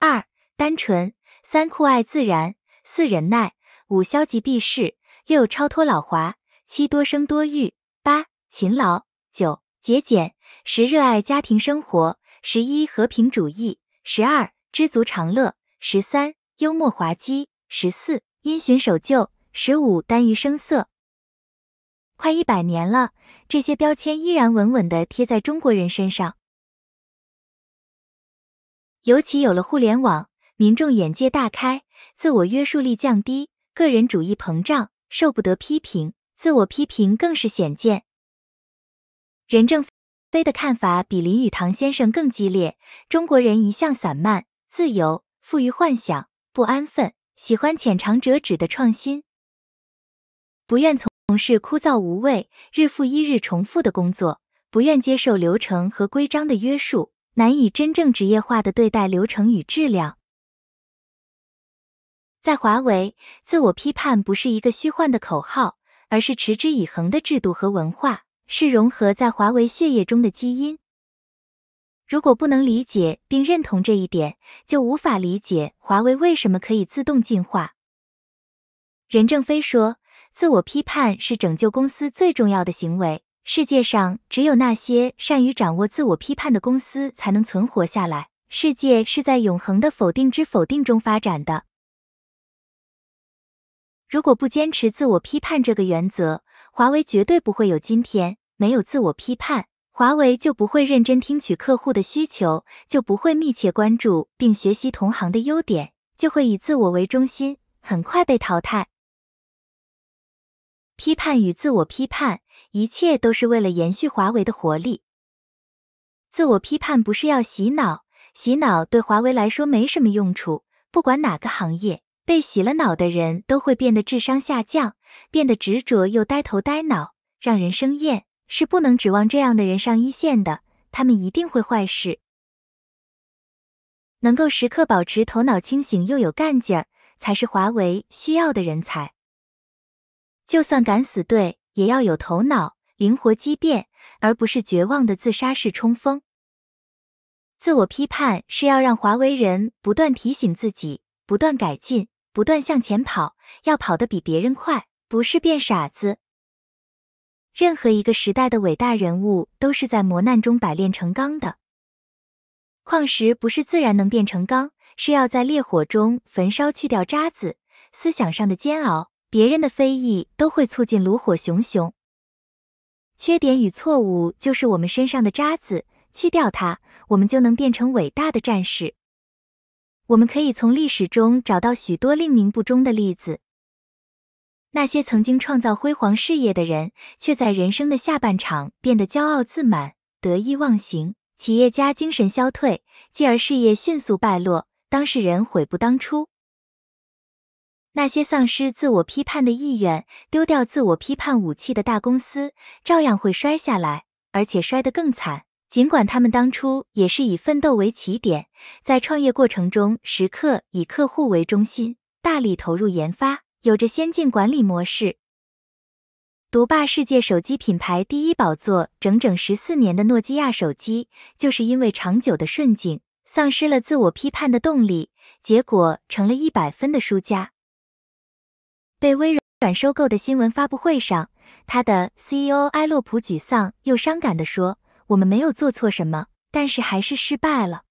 二、单纯；三、酷爱自然；四、忍耐；五、消极避世；六、超脱老华；七、多生多育；八、勤劳；九、节俭；十、热爱家庭生活；十一、和平主义；十二、知足常乐；十三、幽默滑稽。十四因循守旧，十五耽于声色。快一百年了，这些标签依然稳稳地贴在中国人身上。尤其有了互联网，民众眼界大开，自我约束力降低，个人主义膨胀，受不得批评，自我批评更是鲜见。任正非的看法比林语堂先生更激烈：中国人一向散漫、自由、富于幻想、不安分。喜欢浅尝辄止的创新，不愿从从事枯燥无味、日复一日重复的工作，不愿接受流程和规章的约束，难以真正职业化的对待流程与质量。在华为，自我批判不是一个虚幻的口号，而是持之以恒的制度和文化，是融合在华为血液中的基因。如果不能理解并认同这一点，就无法理解华为为什么可以自动进化。任正非说：“自我批判是拯救公司最重要的行为。世界上只有那些善于掌握自我批判的公司才能存活下来。世界是在永恒的否定之否定中发展的。如果不坚持自我批判这个原则，华为绝对不会有今天。没有自我批判。”华为就不会认真听取客户的需求，就不会密切关注并学习同行的优点，就会以自我为中心，很快被淘汰。批判与自我批判，一切都是为了延续华为的活力。自我批判不是要洗脑，洗脑对华为来说没什么用处。不管哪个行业，被洗了脑的人都会变得智商下降，变得执着又呆头呆脑，让人生厌。是不能指望这样的人上一线的，他们一定会坏事。能够时刻保持头脑清醒又有干劲儿，才是华为需要的人才。就算敢死队，也要有头脑、灵活机变，而不是绝望的自杀式冲锋。自我批判是要让华为人不断提醒自己，不断改进，不断向前跑，要跑得比别人快，不是变傻子。任何一个时代的伟大人物都是在磨难中百炼成钢的。矿石不是自然能变成钢，是要在烈火中焚烧去掉渣子。思想上的煎熬、别人的非议，都会促进炉火熊熊。缺点与错误就是我们身上的渣子，去掉它，我们就能变成伟大的战士。我们可以从历史中找到许多令名不忠的例子。那些曾经创造辉煌事业的人，却在人生的下半场变得骄傲自满、得意忘形，企业家精神消退，继而事业迅速败落，当事人悔不当初。那些丧失自我批判的意愿、丢掉自我批判武器的大公司，照样会摔下来，而且摔得更惨。尽管他们当初也是以奋斗为起点，在创业过程中时刻以客户为中心，大力投入研发。有着先进管理模式，独霸世界手机品牌第一宝座整整十四年的诺基亚手机，就是因为长久的顺境，丧失了自我批判的动力，结果成了一百分的输家。被微软收购的新闻发布会上，他的 CEO 埃洛普沮丧又伤感的说：“我们没有做错什么，但是还是失败了。”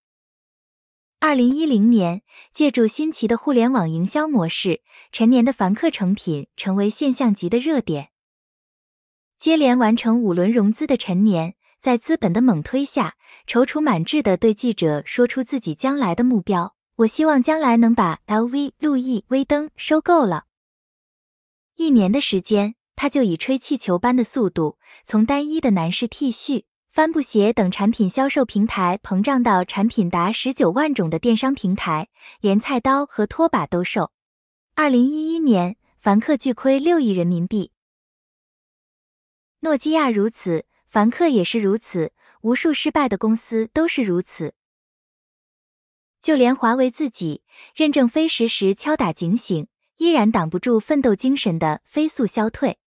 二零一零年，借助新奇的互联网营销模式，陈年的凡客诚品成为现象级的热点。接连完成五轮融资的陈年，在资本的猛推下，踌躇满志地对记者说出自己将来的目标：“我希望将来能把 LV、路易威登收购了。”一年的时间，他就以吹气球般的速度，从单一的男士 T 恤。帆布鞋等产品销售平台膨胀到产品达十九万种的电商平台，连菜刀和拖把都售。二零一一年，凡客巨亏六亿人民币。诺基亚如此，凡客也是如此，无数失败的公司都是如此。就连华为自己，任正非时时敲打警醒，依然挡不住奋斗精神的飞速消退。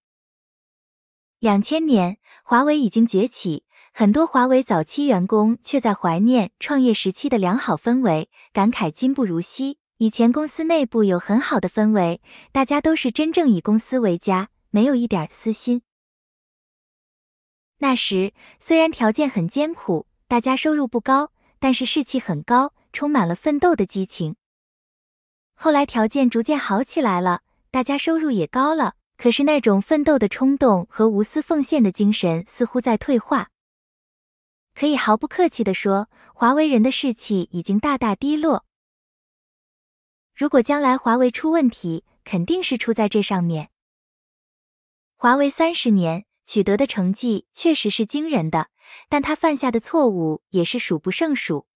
两千年，华为已经崛起。很多华为早期员工却在怀念创业时期的良好氛围，感慨今不如昔。以前公司内部有很好的氛围，大家都是真正以公司为家，没有一点私心。那时虽然条件很艰苦，大家收入不高，但是士气很高，充满了奋斗的激情。后来条件逐渐好起来了，大家收入也高了，可是那种奋斗的冲动和无私奉献的精神似乎在退化。可以毫不客气的说，华为人的士气已经大大低落。如果将来华为出问题，肯定是出在这上面。华为三十年取得的成绩确实是惊人的，但他犯下的错误也是数不胜数，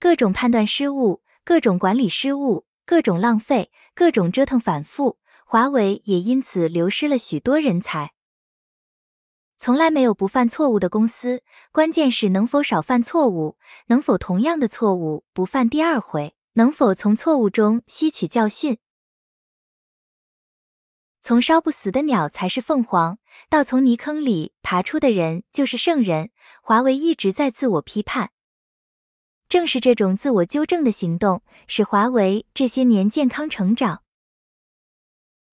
各种判断失误，各种管理失误，各种浪费，各种折腾反复，华为也因此流失了许多人才。从来没有不犯错误的公司，关键是能否少犯错误，能否同样的错误不犯第二回，能否从错误中吸取教训。从烧不死的鸟才是凤凰，到从泥坑里爬出的人就是圣人，华为一直在自我批判。正是这种自我纠正的行动，使华为这些年健康成长。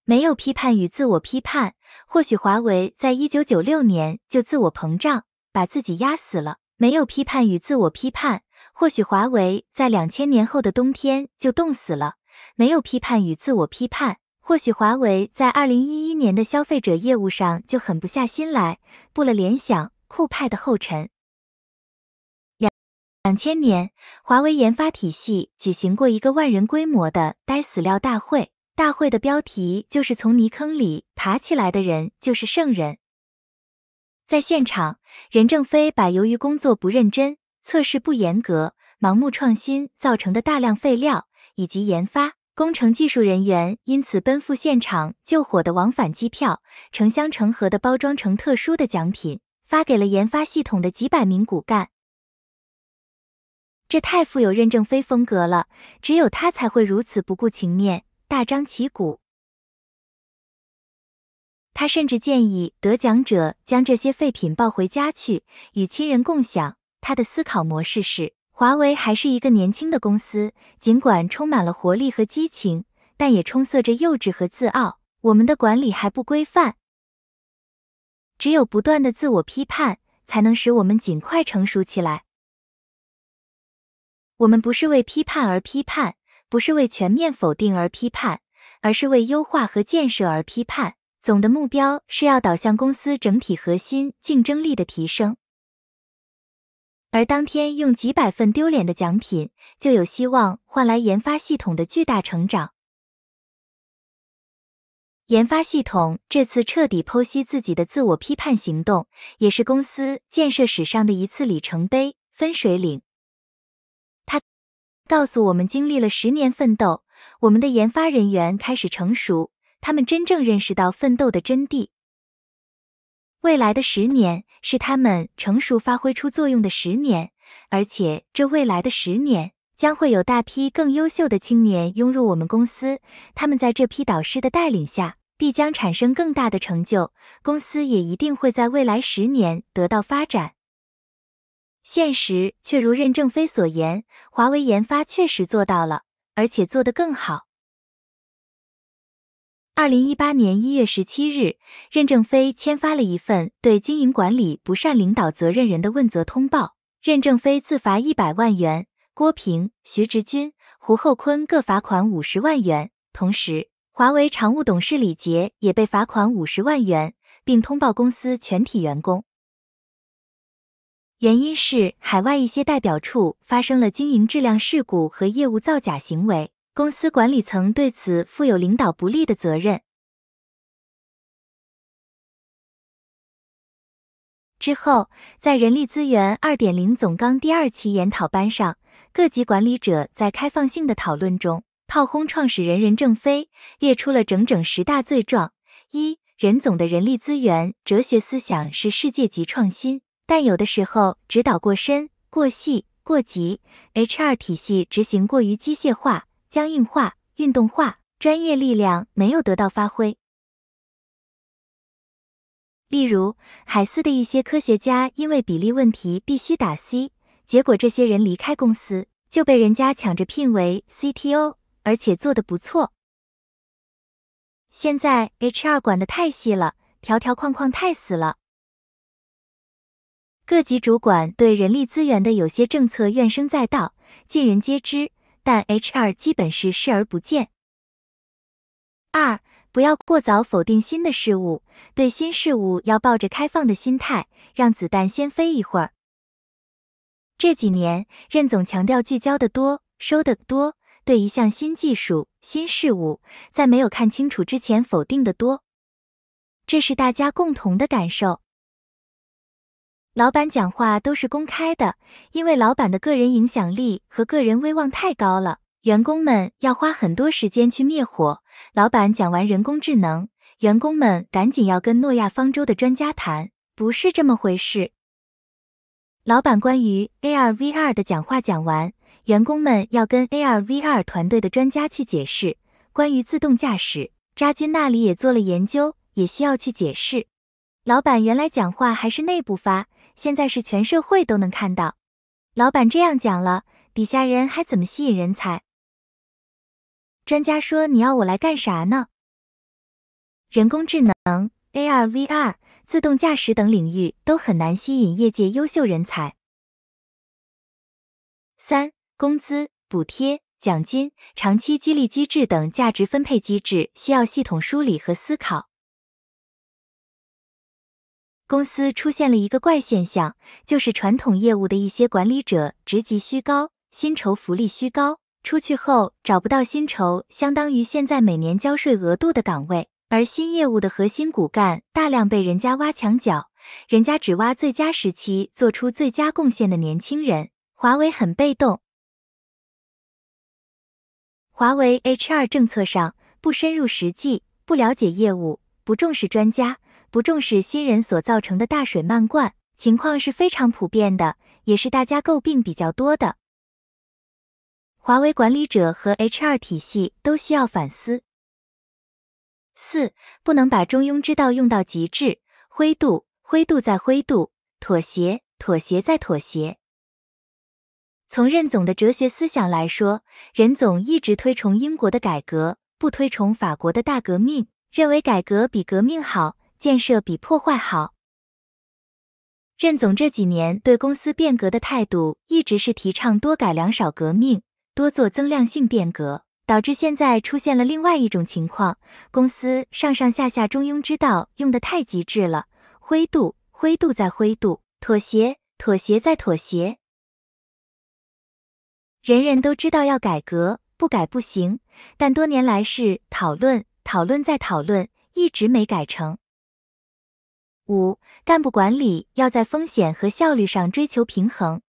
没有批判与自我批判，或许华为在一九九六年就自我膨胀，把自己压死了。没有批判与自我批判，或许华为在两千年后的冬天就冻死了。没有批判与自我批判，或许华为在二零一一年的消费者业务上就狠不下心来，步了联想、酷派的后尘。两两千年，华为研发体系举行过一个万人规模的“呆死料”大会。大会的标题就是“从泥坑里爬起来的人就是圣人”。在现场，任正非把由于工作不认真、测试不严格、盲目创新造成的大量废料，以及研发工程技术人员因此奔赴现场救火的往返机票，成箱成盒的包装成特殊的奖品，发给了研发系统的几百名骨干。这太富有任正非风格了，只有他才会如此不顾情面。大张旗鼓，他甚至建议得奖者将这些废品抱回家去，与亲人共享。他的思考模式是：华为还是一个年轻的公司，尽管充满了活力和激情，但也充塞着幼稚和自傲。我们的管理还不规范，只有不断的自我批判，才能使我们尽快成熟起来。我们不是为批判而批判。不是为全面否定而批判，而是为优化和建设而批判。总的目标是要导向公司整体核心竞争力的提升。而当天用几百份丢脸的奖品，就有希望换来研发系统的巨大成长。研发系统这次彻底剖析自己的自我批判行动，也是公司建设史上的一次里程碑、分水岭。告诉我们，经历了十年奋斗，我们的研发人员开始成熟，他们真正认识到奋斗的真谛。未来的十年是他们成熟发挥出作用的十年，而且这未来的十年将会有大批更优秀的青年涌入我们公司，他们在这批导师的带领下，必将产生更大的成就，公司也一定会在未来十年得到发展。现实却如任正非所言，华为研发确实做到了，而且做得更好。二零一八年一月十七日，任正非签发了一份对经营管理不善领导责任人的问责通报，任正非自罚一百万元，郭平、徐直军、胡厚昆各罚款五十万元，同时，华为常务董事李杰也被罚款五十万元，并通报公司全体员工。原因是海外一些代表处发生了经营质量事故和业务造假行为，公司管理层对此负有领导不利的责任。之后，在人力资源二点零总纲第二期研讨班上，各级管理者在开放性的讨论中炮轰创始人任正非，列出了整整十大罪状：一、任总的人力资源哲学思想是世界级创新。但有的时候指导过深、过细、过急，HR 体系执行过于机械化、僵硬化、运动化，专业力量没有得到发挥。例如，海思的一些科学家因为比例问题必须打 C，结果这些人离开公司就被人家抢着聘为 CTO，而且做得不错。现在 HR 管的太细了，条条框框太死了。各级主管对人力资源的有些政策怨声载道，尽人皆知，但 HR 基本是视而不见。二，不要过早否定新的事物，对新事物要抱着开放的心态，让子弹先飞一会儿。这几年，任总强调聚焦的多，收的多，对一项新技术、新事物，在没有看清楚之前否定的多，这是大家共同的感受。老板讲话都是公开的，因为老板的个人影响力和个人威望太高了，员工们要花很多时间去灭火。老板讲完人工智能，员工们赶紧要跟诺亚方舟的专家谈，不是这么回事。老板关于 AR VR 的讲话讲完，员工们要跟 AR VR 团队的专家去解释关于自动驾驶。扎军那里也做了研究，也需要去解释。老板原来讲话还是内部发。现在是全社会都能看到，老板这样讲了，底下人还怎么吸引人才？专家说你要我来干啥呢？人工智能、AR、VR、自动驾驶等领域都很难吸引业界优秀人才。三、工资、补贴、奖金、长期激励机制等价值分配机制需要系统梳理和思考。公司出现了一个怪现象，就是传统业务的一些管理者职级虚高，薪酬福利虚高，出去后找不到薪酬相当于现在每年交税额度的岗位，而新业务的核心骨干大量被人家挖墙脚，人家只挖最佳时期做出最佳贡献的年轻人。华为很被动，华为 HR 政策上不深入实际，不了解业务，不重视专家。不重视新人所造成的大水漫灌情况是非常普遍的，也是大家诟病比较多的。华为管理者和 HR 体系都需要反思。四，不能把中庸之道用到极致，灰度，灰度在灰度，妥协，妥协在妥协。从任总的哲学思想来说，任总一直推崇英国的改革，不推崇法国的大革命，认为改革比革命好。建设比破坏好。任总这几年对公司变革的态度一直是提倡多改良少革命，多做增量性变革，导致现在出现了另外一种情况：公司上上下下中庸之道用的太极致了，灰度灰度在灰度，妥协妥协在妥协。人人都知道要改革，不改不行，但多年来是讨论讨论再讨论，一直没改成。五、干部管理要在风险和效率上追求平衡。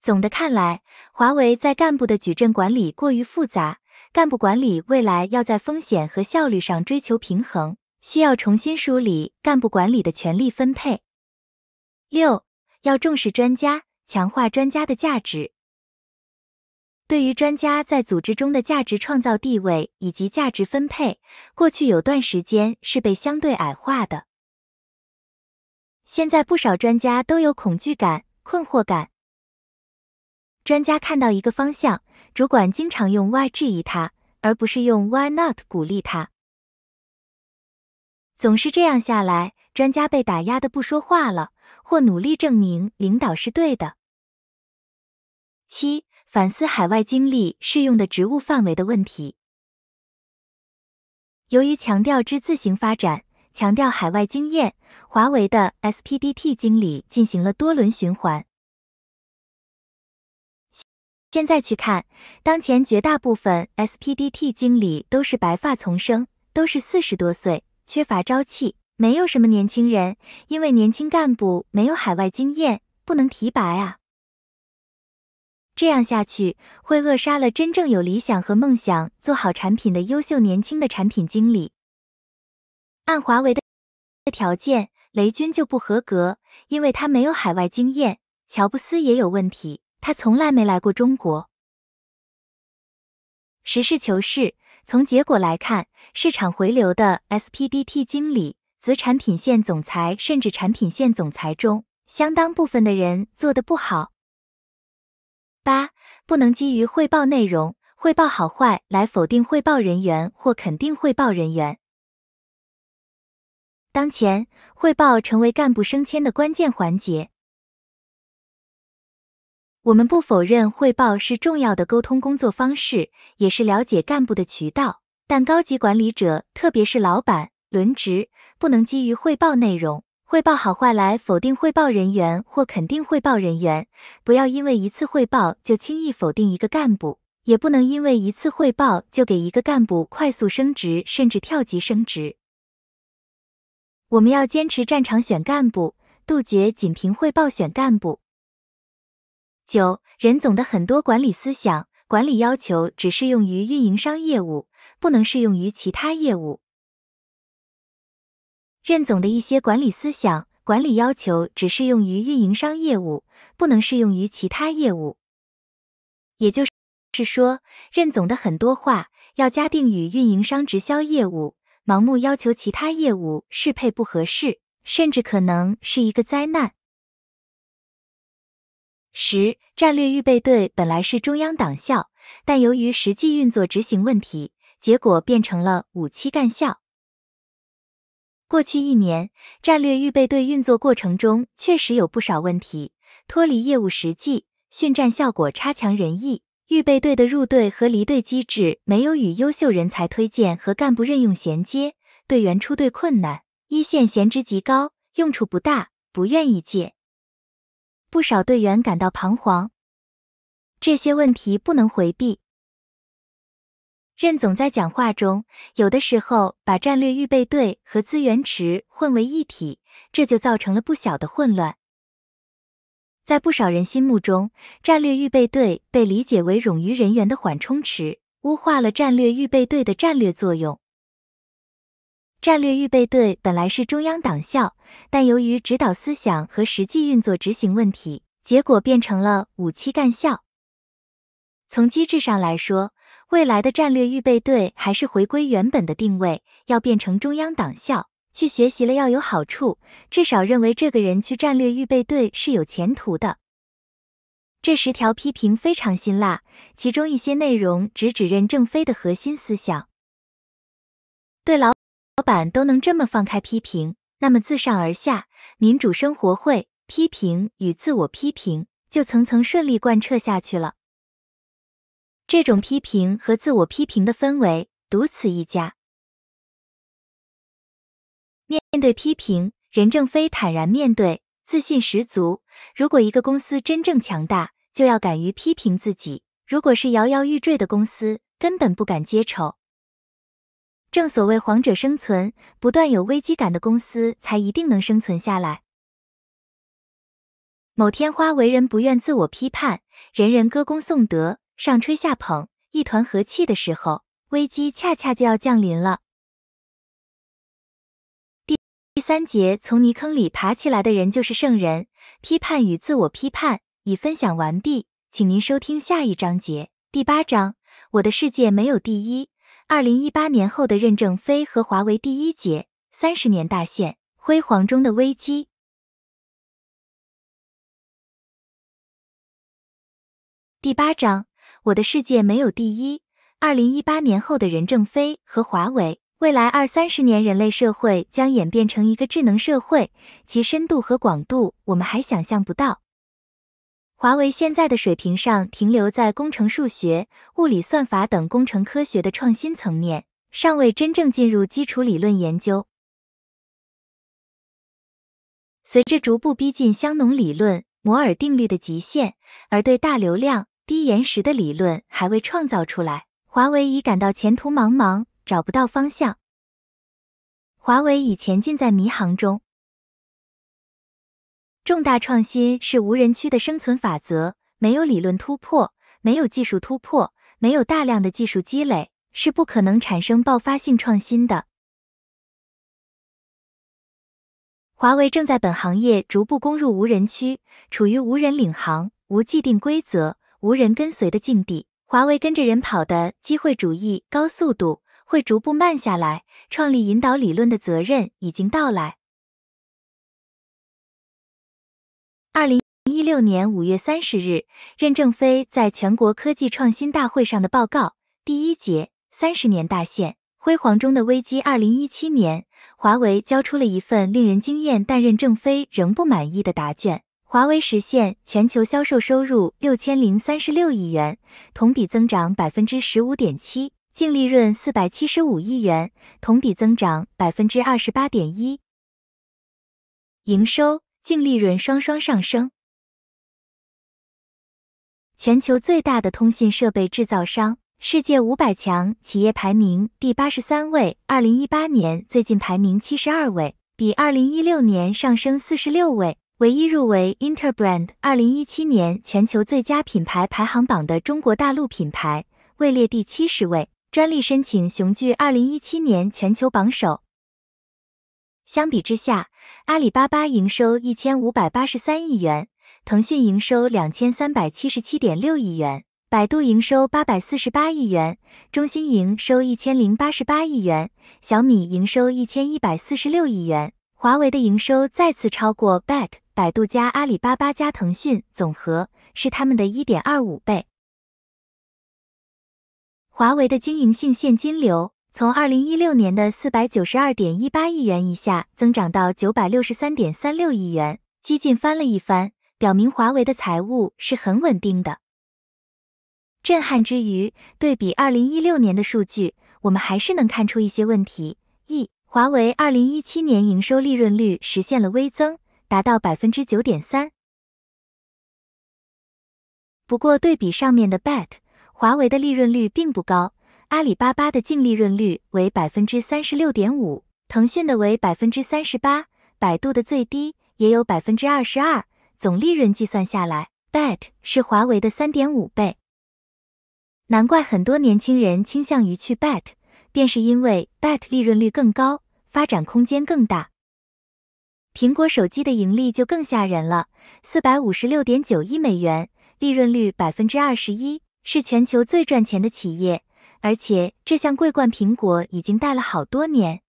总的看来，华为在干部的矩阵管理过于复杂，干部管理未来要在风险和效率上追求平衡，需要重新梳理干部管理的权力分配。六、要重视专家，强化专家的价值。对于专家在组织中的价值创造地位以及价值分配，过去有段时间是被相对矮化的。现在不少专家都有恐惧感、困惑感。专家看到一个方向，主管经常用 why 质疑他，而不是用 why not 鼓励他。总是这样下来，专家被打压的不说话了，或努力证明领导是对的。七、反思海外经历适用的职务范围的问题。由于强调之自行发展。强调海外经验，华为的 SPDT 经理进行了多轮循环。现在去看，当前绝大部分 SPDT 经理都是白发丛生，都是四十多岁，缺乏朝气，没有什么年轻人。因为年轻干部没有海外经验，不能提拔啊。这样下去，会扼杀了真正有理想和梦想、做好产品的优秀年轻的产品经理。按华为的条件，雷军就不合格，因为他没有海外经验。乔布斯也有问题，他从来没来过中国。实事求是，从结果来看，市场回流的 SPDT 经理、子产品线总裁，甚至产品线总裁中，相当部分的人做的不好。八，不能基于汇报内容、汇报好坏来否定汇报人员或肯定汇报人员。当前汇报成为干部升迁的关键环节。我们不否认汇报是重要的沟通工作方式，也是了解干部的渠道。但高级管理者，特别是老板，轮值不能基于汇报内容、汇报好坏来否定汇报人员或肯定汇报人员。不要因为一次汇报就轻易否定一个干部，也不能因为一次汇报就给一个干部快速升职甚至跳级升职。我们要坚持战场选干部，杜绝仅凭汇报选干部。九任总的很多管理思想、管理要求只适用于运营商业务，不能适用于其他业务。任总的一些管理思想、管理要求只适用于运营商业务，不能适用于其他业务。也就是是说，任总的很多话要加定语“运营商直销业务”。盲目要求其他业务适配不合适，甚至可能是一个灾难。十战略预备队本来是中央党校，但由于实际运作执行问题，结果变成了五七干校。过去一年，战略预备队运作过程中确实有不少问题，脱离业务实际，训战效果差强人意。预备队的入队和离队机制没有与优秀人才推荐和干部任用衔接，队员出队困难，一线闲职极高，用处不大，不愿意借，不少队员感到彷徨。这些问题不能回避。任总在讲话中，有的时候把战略预备队和资源池混为一体，这就造成了不小的混乱。在不少人心目中，战略预备队被理解为冗余人员的缓冲池，污化了战略预备队的战略作用。战略预备队本来是中央党校，但由于指导思想和实际运作执行问题，结果变成了五七干校。从机制上来说，未来的战略预备队还是回归原本的定位，要变成中央党校。去学习了要有好处，至少认为这个人去战略预备队是有前途的。这十条批评非常辛辣，其中一些内容直指任正非的核心思想。对老老板都能这么放开批评，那么自上而下民主生活会批评与自我批评就层层顺利贯彻下去了。这种批评和自我批评的氛围，独此一家。面对批评，任正非坦然面对，自信十足。如果一个公司真正强大，就要敢于批评自己；如果是摇摇欲坠的公司，根本不敢接丑。正所谓“皇者生存”，不断有危机感的公司才一定能生存下来。某天花为人不愿自我批判，人人歌功颂德，上吹下捧，一团和气的时候，危机恰恰就要降临了。第三节，从泥坑里爬起来的人就是圣人。批判与自我批判已分享完毕，请您收听下一章节。第八章，我的世界没有第一。二零一八年后的任正非和华为。第一节，三十年大限，辉煌中的危机。第八章，我的世界没有第一。二零一八年后的任正非和华为。未来二三十年，人类社会将演变成一个智能社会，其深度和广度我们还想象不到。华为现在的水平上停留在工程、数学、物理、算法等工程科学的创新层面，尚未真正进入基础理论研究。随着逐步逼近香农理论、摩尔定律的极限，而对大流量、低延时的理论还未创造出来，华为已感到前途茫茫。找不到方向，华为已前进在迷航中。重大创新是无人区的生存法则，没有理论突破，没有技术突破，没有大量的技术积累，是不可能产生爆发性创新的。华为正在本行业逐步攻入无人区，处于无人领航、无既定规则、无人跟随的境地。华为跟着人跑的机会主义、高速度。会逐步慢下来，创立引导理论的责任已经到来。二零一六年五月三十日，任正非在全国科技创新大会上的报告第一节：三十年大限辉煌中的危机。二零一七年，华为交出了一份令人惊艳但任正非仍不满意的答卷。华为实现全球销售收入六千零三十六亿元，同比增长百分之十五点七。净利润四百七十五亿元，同比增长百分之二十八点一，营收、净利润双双上升。全球最大的通信设备制造商，世界五百强企业排名第八十三位，二零一八年最近排名七十二位，比二零一六年上升四十六位，唯一入围 Interbrand 二零一七年全球最佳品牌排行榜的中国大陆品牌，位列第七十位。专利申请雄踞二零一七年全球榜首。相比之下，阿里巴巴营收一千五百八十三亿元，腾讯营收两千三百七十七点六亿元，百度营收八百四十八亿元，中兴营收一千零八十八亿元，小米营收一千一百四十六亿元。华为的营收再次超过 b e t 百度加阿里巴巴加腾讯总和是他们的一点二五倍。华为的经营性现金流从二零一六年的四百九十二点一八亿元以下增长到九百六十三点三六亿元，激进翻了一番，表明华为的财务是很稳定的。震撼之余，对比二零一六年的数据，我们还是能看出一些问题。一、华为二零一七年营收利润率实现了微增，达到百分之九点三。不过，对比上面的 b e t 华为的利润率并不高，阿里巴巴的净利润率为百分之三十六点五，腾讯的为百分之三十八，百度的最低也有百分之二十二。总利润计算下来，BAT 是华为的三点五倍。难怪很多年轻人倾向于去 BAT，便是因为 BAT 利润率更高，发展空间更大。苹果手机的盈利就更吓人了，四百五十六点九亿美元，利润率百分之二十一。是全球最赚钱的企业，而且这项桂冠苹果已经戴了好多年。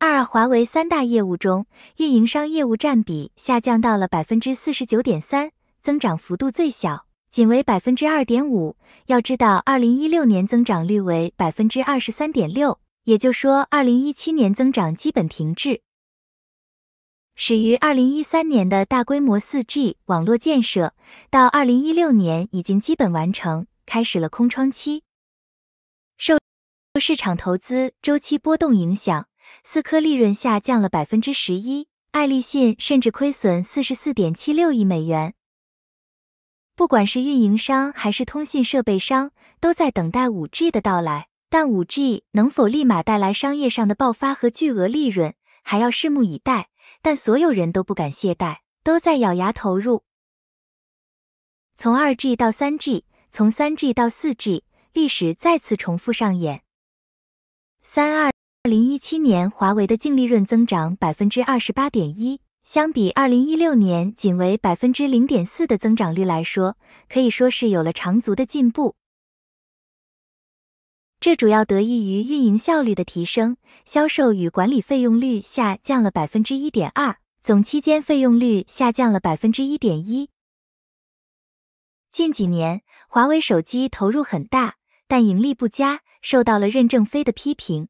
二、华为三大业务中，运营商业务占比下降到了百分之四十九点三，增长幅度最小，仅为百分之二点五。要知道，二零一六年增长率为百分之二十三点六，也就说，二零一七年增长基本停滞。始于二零一三年的大规模四 G 网络建设，到二零一六年已经基本完成，开始了空窗期。受市场投资周期波动影响，思科利润下降了百分之十一，爱立信甚至亏损四十四点七六亿美元。不管是运营商还是通信设备商，都在等待五 G 的到来。但五 G 能否立马带来商业上的爆发和巨额利润，还要拭目以待。但所有人都不敢懈怠，都在咬牙投入。从二 G 到三 G，从三 G 到四 G，历史再次重复上演。三二二零一七年，华为的净利润增长百分之二十八点一，相比二零一六年仅为百分之零点四的增长率来说，可以说是有了长足的进步。这主要得益于运营效率的提升，销售与管理费用率下降了百分之一点二，总期间费用率下降了百分之一点一。近几年，华为手机投入很大，但盈利不佳，受到了任正非的批评。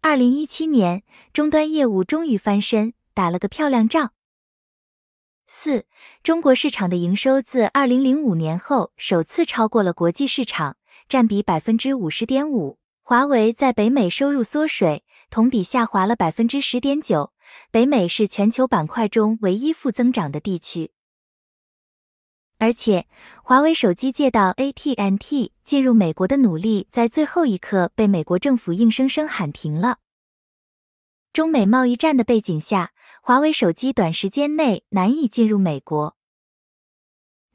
二零一七年，终端业务终于翻身，打了个漂亮仗。四，中国市场的营收自二零零五年后首次超过了国际市场。占比百分之五十点五。华为在北美收入缩水，同比下滑了百分之十点九。北美是全球板块中唯一负增长的地区。而且，华为手机借到 AT&T 进入美国的努力，在最后一刻被美国政府硬生生喊停了。中美贸易战的背景下，华为手机短时间内难以进入美国。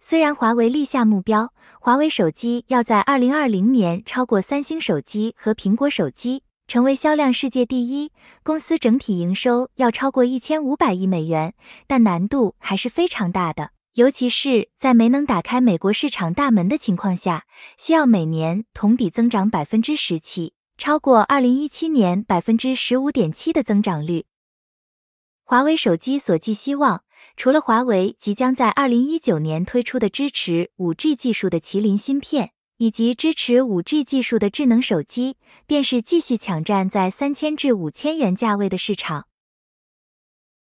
虽然华为立下目标，华为手机要在二零二零年超过三星手机和苹果手机，成为销量世界第一，公司整体营收要超过一千五百亿美元，但难度还是非常大的。尤其是在没能打开美国市场大门的情况下，需要每年同比增长百分之十七，超过二零一七年百分之十五点七的增长率。华为手机所寄希望。除了华为即将在二零一九年推出的支持五 G 技术的麒麟芯片，以及支持五 G 技术的智能手机，便是继续抢占在三千至五千元价位的市场。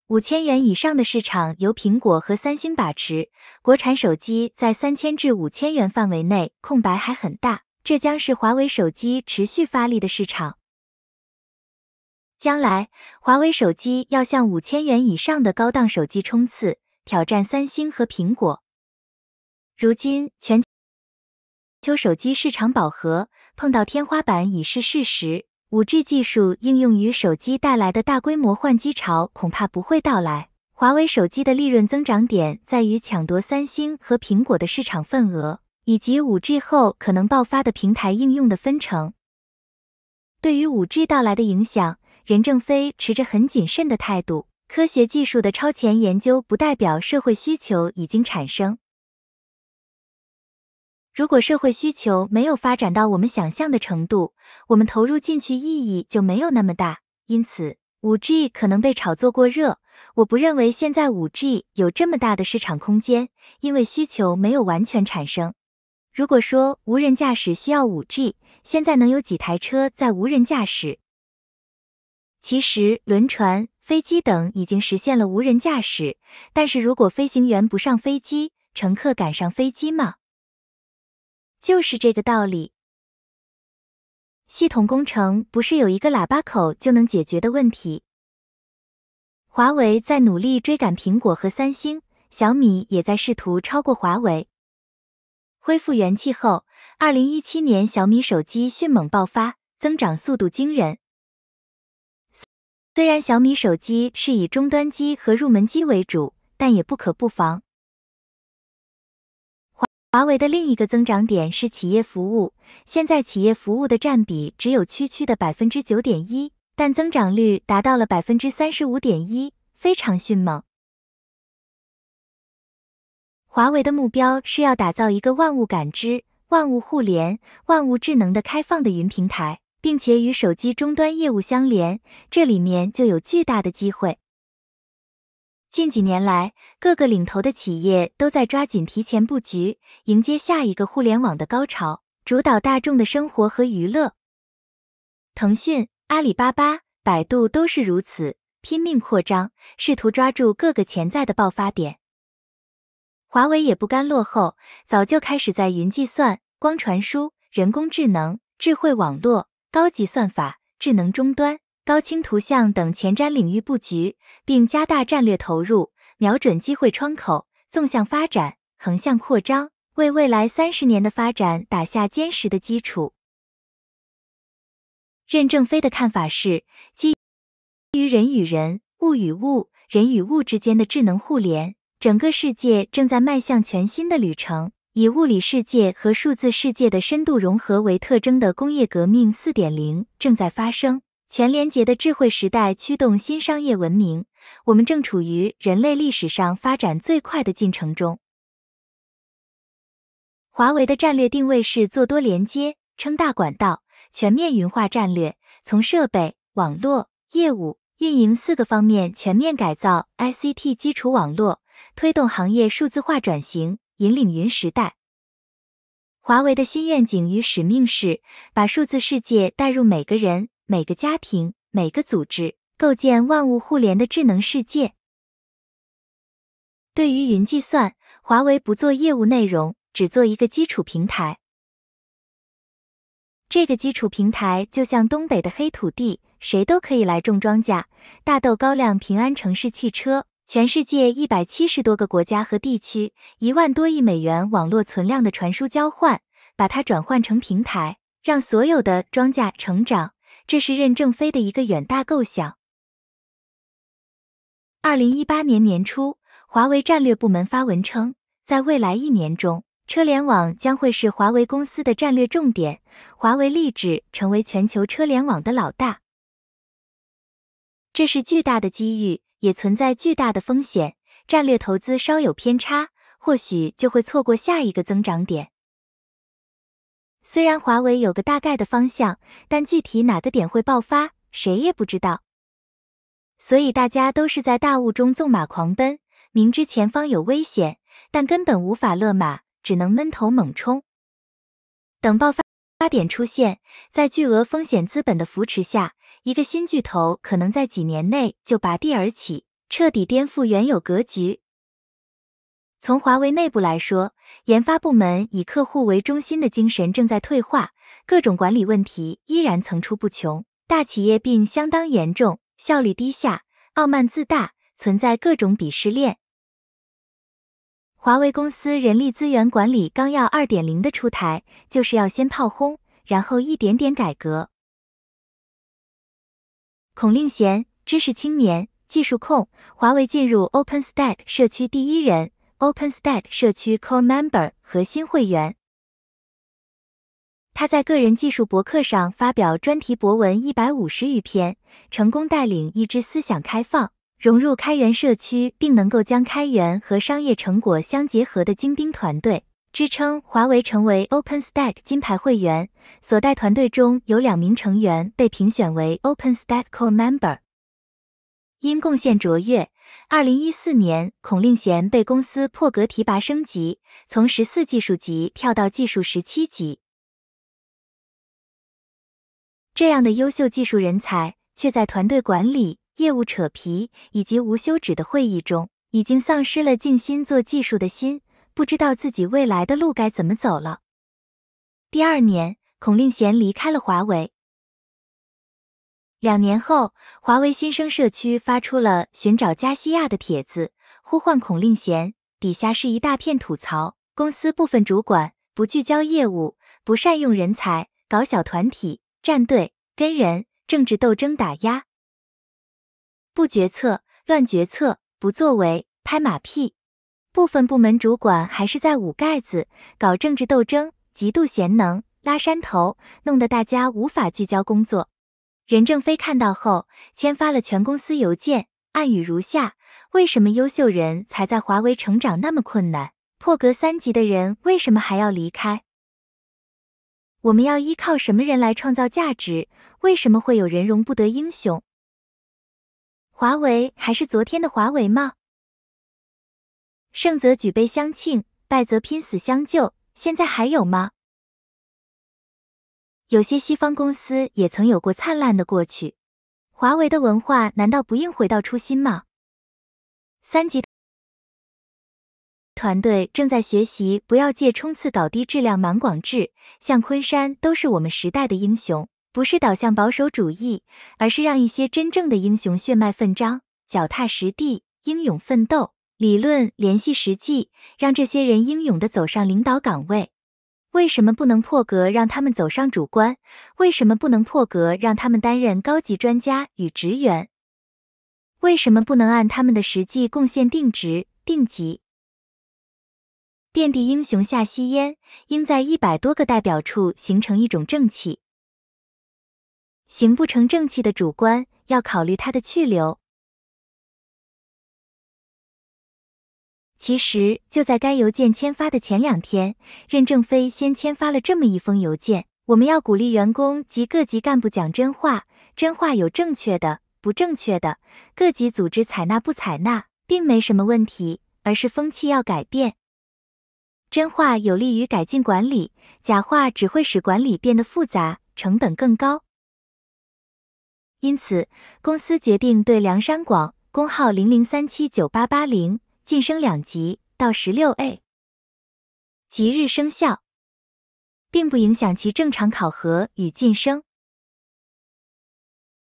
五千元以上的市场由苹果和三星把持，国产手机在三千至五千元范围内空白还很大，这将是华为手机持续发力的市场。将来，华为手机要向五千元以上的高档手机冲刺，挑战三星和苹果。如今全球手机市场饱和，碰到天花板已是事实。5G 技术应用于手机带来的大规模换机潮恐怕不会到来。华为手机的利润增长点在于抢夺三星和苹果的市场份额，以及 5G 后可能爆发的平台应用的分成。对于 5G 到来的影响。任正非持着很谨慎的态度。科学技术的超前研究不代表社会需求已经产生。如果社会需求没有发展到我们想象的程度，我们投入进去意义就没有那么大。因此，五 G 可能被炒作过热。我不认为现在五 G 有这么大的市场空间，因为需求没有完全产生。如果说无人驾驶需要五 G，现在能有几台车在无人驾驶？其实，轮船、飞机等已经实现了无人驾驶，但是如果飞行员不上飞机，乘客赶上飞机吗？就是这个道理。系统工程不是有一个喇叭口就能解决的问题。华为在努力追赶苹果和三星，小米也在试图超过华为。恢复元气后，二零一七年小米手机迅猛爆发，增长速度惊人。虽然小米手机是以终端机和入门机为主，但也不可不防。华为的另一个增长点是企业服务，现在企业服务的占比只有区区的百分之九点一，但增长率达到了百分之三十五点一，非常迅猛。华为的目标是要打造一个万物感知、万物互联、万物智能的开放的云平台。并且与手机终端业务相连，这里面就有巨大的机会。近几年来，各个领头的企业都在抓紧提前布局，迎接下一个互联网的高潮，主导大众的生活和娱乐。腾讯、阿里巴巴、百度都是如此，拼命扩张，试图抓住各个潜在的爆发点。华为也不甘落后，早就开始在云计算、光传输、人工智能、智慧网络。高级算法、智能终端、高清图像等前瞻领域布局，并加大战略投入，瞄准机会窗口，纵向发展、横向扩张，为未来三十年的发展打下坚实的基础。任正非的看法是：基于人与人、物与物、人与物之间的智能互联，整个世界正在迈向全新的旅程。以物理世界和数字世界的深度融合为特征的工业革命四点零正在发生，全连接的智慧时代驱动新商业文明。我们正处于人类历史上发展最快的进程中。华为的战略定位是做多连接、撑大管道、全面云化战略，从设备、网络、业务、运营四个方面全面改造 ICT 基础网络，推动行业数字化转型。引领云时代，华为的新愿景与使命是把数字世界带入每个人、每个家庭、每个组织，构建万物互联的智能世界。对于云计算，华为不做业务内容，只做一个基础平台。这个基础平台就像东北的黑土地，谁都可以来种庄稼，大豆、高粱、平安、城市、汽车。全世界一百七十多个国家和地区，一万多亿美元网络存量的传输交换，把它转换成平台，让所有的庄稼成长，这是任正非的一个远大构想。二零一八年年初，华为战略部门发文称，在未来一年中，车联网将会是华为公司的战略重点，华为立志成为全球车联网的老大。这是巨大的机遇，也存在巨大的风险。战略投资稍有偏差，或许就会错过下一个增长点。虽然华为有个大概的方向，但具体哪个点会爆发，谁也不知道。所以大家都是在大雾中纵马狂奔，明知前方有危险，但根本无法勒马，只能闷头猛冲。等爆发点出现，在巨额风险资本的扶持下。一个新巨头可能在几年内就拔地而起，彻底颠覆原有格局。从华为内部来说，研发部门以客户为中心的精神正在退化，各种管理问题依然层出不穷，大企业病相当严重，效率低下，傲慢自大，存在各种鄙视链。华为公司人力资源管理纲要二点零的出台，就是要先炮轰，然后一点点改革。孔令贤，知识青年，技术控，华为进入 OpenStack 社区第一人，OpenStack 社区 Core Member 核心会员。他在个人技术博客上发表专题博文一百五十余篇，成功带领一支思想开放、融入开源社区并能够将开源和商业成果相结合的精兵团队。支撑华为成为 OpenStack 金牌会员，所带团队中有两名成员被评选为 OpenStack Core Member。因贡献卓越，二零一四年，孔令贤被公司破格提拔升级，从十四技术级跳到技术十七级。这样的优秀技术人才，却在团队管理、业务扯皮以及无休止的会议中，已经丧失了静心做技术的心。不知道自己未来的路该怎么走了。第二年，孔令贤离开了华为。两年后，华为新生社区发出了寻找加西亚的帖子，呼唤孔令贤。底下是一大片吐槽：公司部分主管不聚焦业务，不善用人才，搞小团体、站队、跟人政治斗争、打压，不决策、乱决策、不作为、拍马屁。部分部门主管还是在捂盖子、搞政治斗争、极度贤能、拉山头，弄得大家无法聚焦工作。任正非看到后，签发了全公司邮件，暗语如下：为什么优秀人才在华为成长那么困难？破格三级的人为什么还要离开？我们要依靠什么人来创造价值？为什么会有人容不得英雄？华为还是昨天的华为吗？胜则举杯相庆，败则拼死相救。现在还有吗？有些西方公司也曾有过灿烂的过去。华为的文化难道不应回到初心吗？三级团队正在学习，不要借冲刺搞低质量满广志。像昆山都是我们时代的英雄，不是导向保守主义，而是让一些真正的英雄血脉奋张，脚踏实地，英勇奋斗。理论联系实际，让这些人英勇地走上领导岗位。为什么不能破格让他们走上主观？为什么不能破格让他们担任高级专家与职员？为什么不能按他们的实际贡献定值定级？遍地英雄下吸烟，应在一百多个代表处形成一种正气。形不成正气的主观，要考虑他的去留。其实就在该邮件签发的前两天，任正非先签发了这么一封邮件：我们要鼓励员工及各级干部讲真话，真话有正确的、不正确的，各级组织采纳不采纳，并没什么问题，而是风气要改变。真话有利于改进管理，假话只会使管理变得复杂，成本更高。因此，公司决定对梁山广工号零零三七九八八零。晋升两级到十六 A 即日生效，并不影响其正常考核与晋升。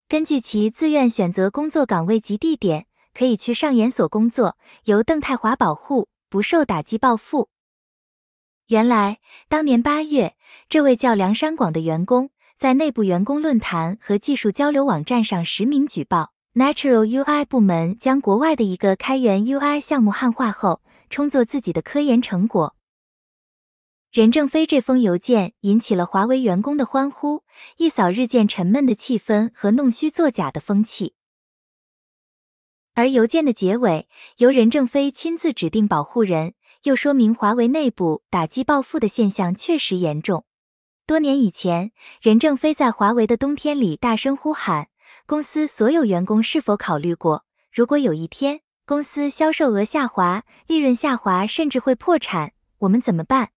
根据其自愿选择工作岗位及地点，可以去上研所工作，由邓太华保护，不受打击报复。原来，当年八月，这位叫梁山广的员工在内部员工论坛和技术交流网站上实名举报。Natural UI 部门将国外的一个开源 UI 项目汉化后，充作自己的科研成果。任正非这封邮件引起了华为员工的欢呼，一扫日渐沉闷的气氛和弄虚作假的风气。而邮件的结尾由任正非亲自指定保护人，又说明华为内部打击报复的现象确实严重。多年以前，任正非在华为的冬天里大声呼喊。公司所有员工是否考虑过，如果有一天公司销售额下滑、利润下滑，甚至会破产，我们怎么办？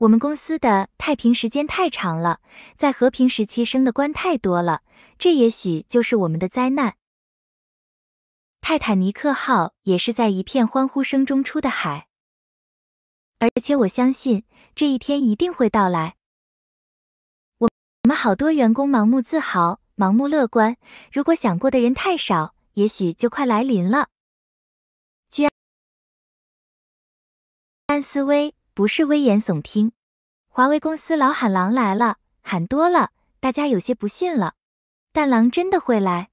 我们公司的太平时间太长了，在和平时期升的官太多了，这也许就是我们的灾难。泰坦尼克号也是在一片欢呼声中出的海，而且我相信这一天一定会到来。我们好多员工盲目自豪。盲目乐观，如果想过的人太少，也许就快来临了。居安思危不是危言耸听。华为公司老喊狼来了，喊多了，大家有些不信了。但狼真的会来。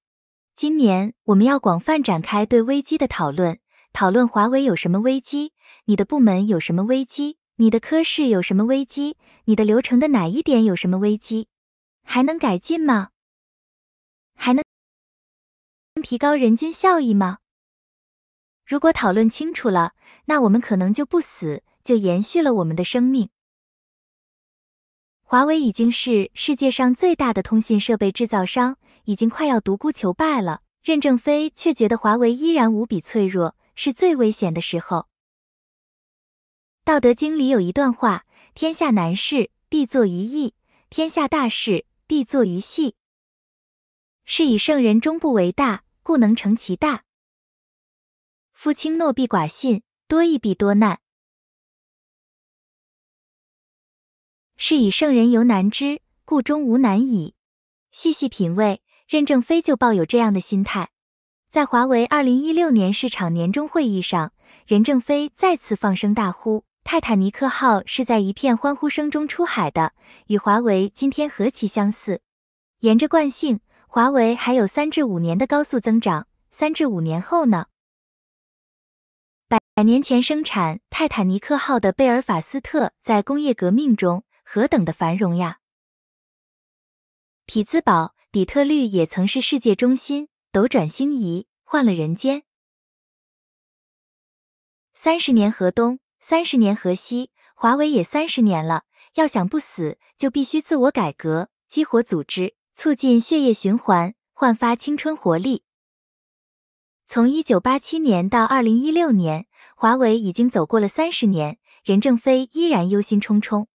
今年我们要广泛展开对危机的讨论，讨论华为有什么危机，你的部门有什么危机，你的科室有什么危机，你的流程的哪一点有什么危机，还能改进吗？提高人均效益吗？如果讨论清楚了，那我们可能就不死，就延续了我们的生命。华为已经是世界上最大的通信设备制造商，已经快要独孤求败了。任正非却觉得华为依然无比脆弱，是最危险的时候。《道德经》里有一段话：“天下难事，必作于易；天下大事，必作于细。”是以圣人终不为大，故能成其大。夫轻诺必寡信，多易必多难。是以圣人犹难知，故终无难矣。细细品味，任正非就抱有这样的心态。在华为二零一六年市场年终会议上，任正非再次放声大呼：“泰坦尼克号是在一片欢呼声中出海的，与华为今天何其相似！沿着惯性。”华为还有三至五年的高速增长，三至五年后呢？百百年前生产泰坦尼克号的贝尔法斯特，在工业革命中何等的繁荣呀！匹兹堡、底特律也曾是世界中心，斗转星移，换了人间。三十年河东，三十年河西，华为也三十年了。要想不死，就必须自我改革，激活组织。促进血液循环，焕发青春活力。从一九八七年到二零一六年，华为已经走过了三十年。任正非依然忧心忡忡。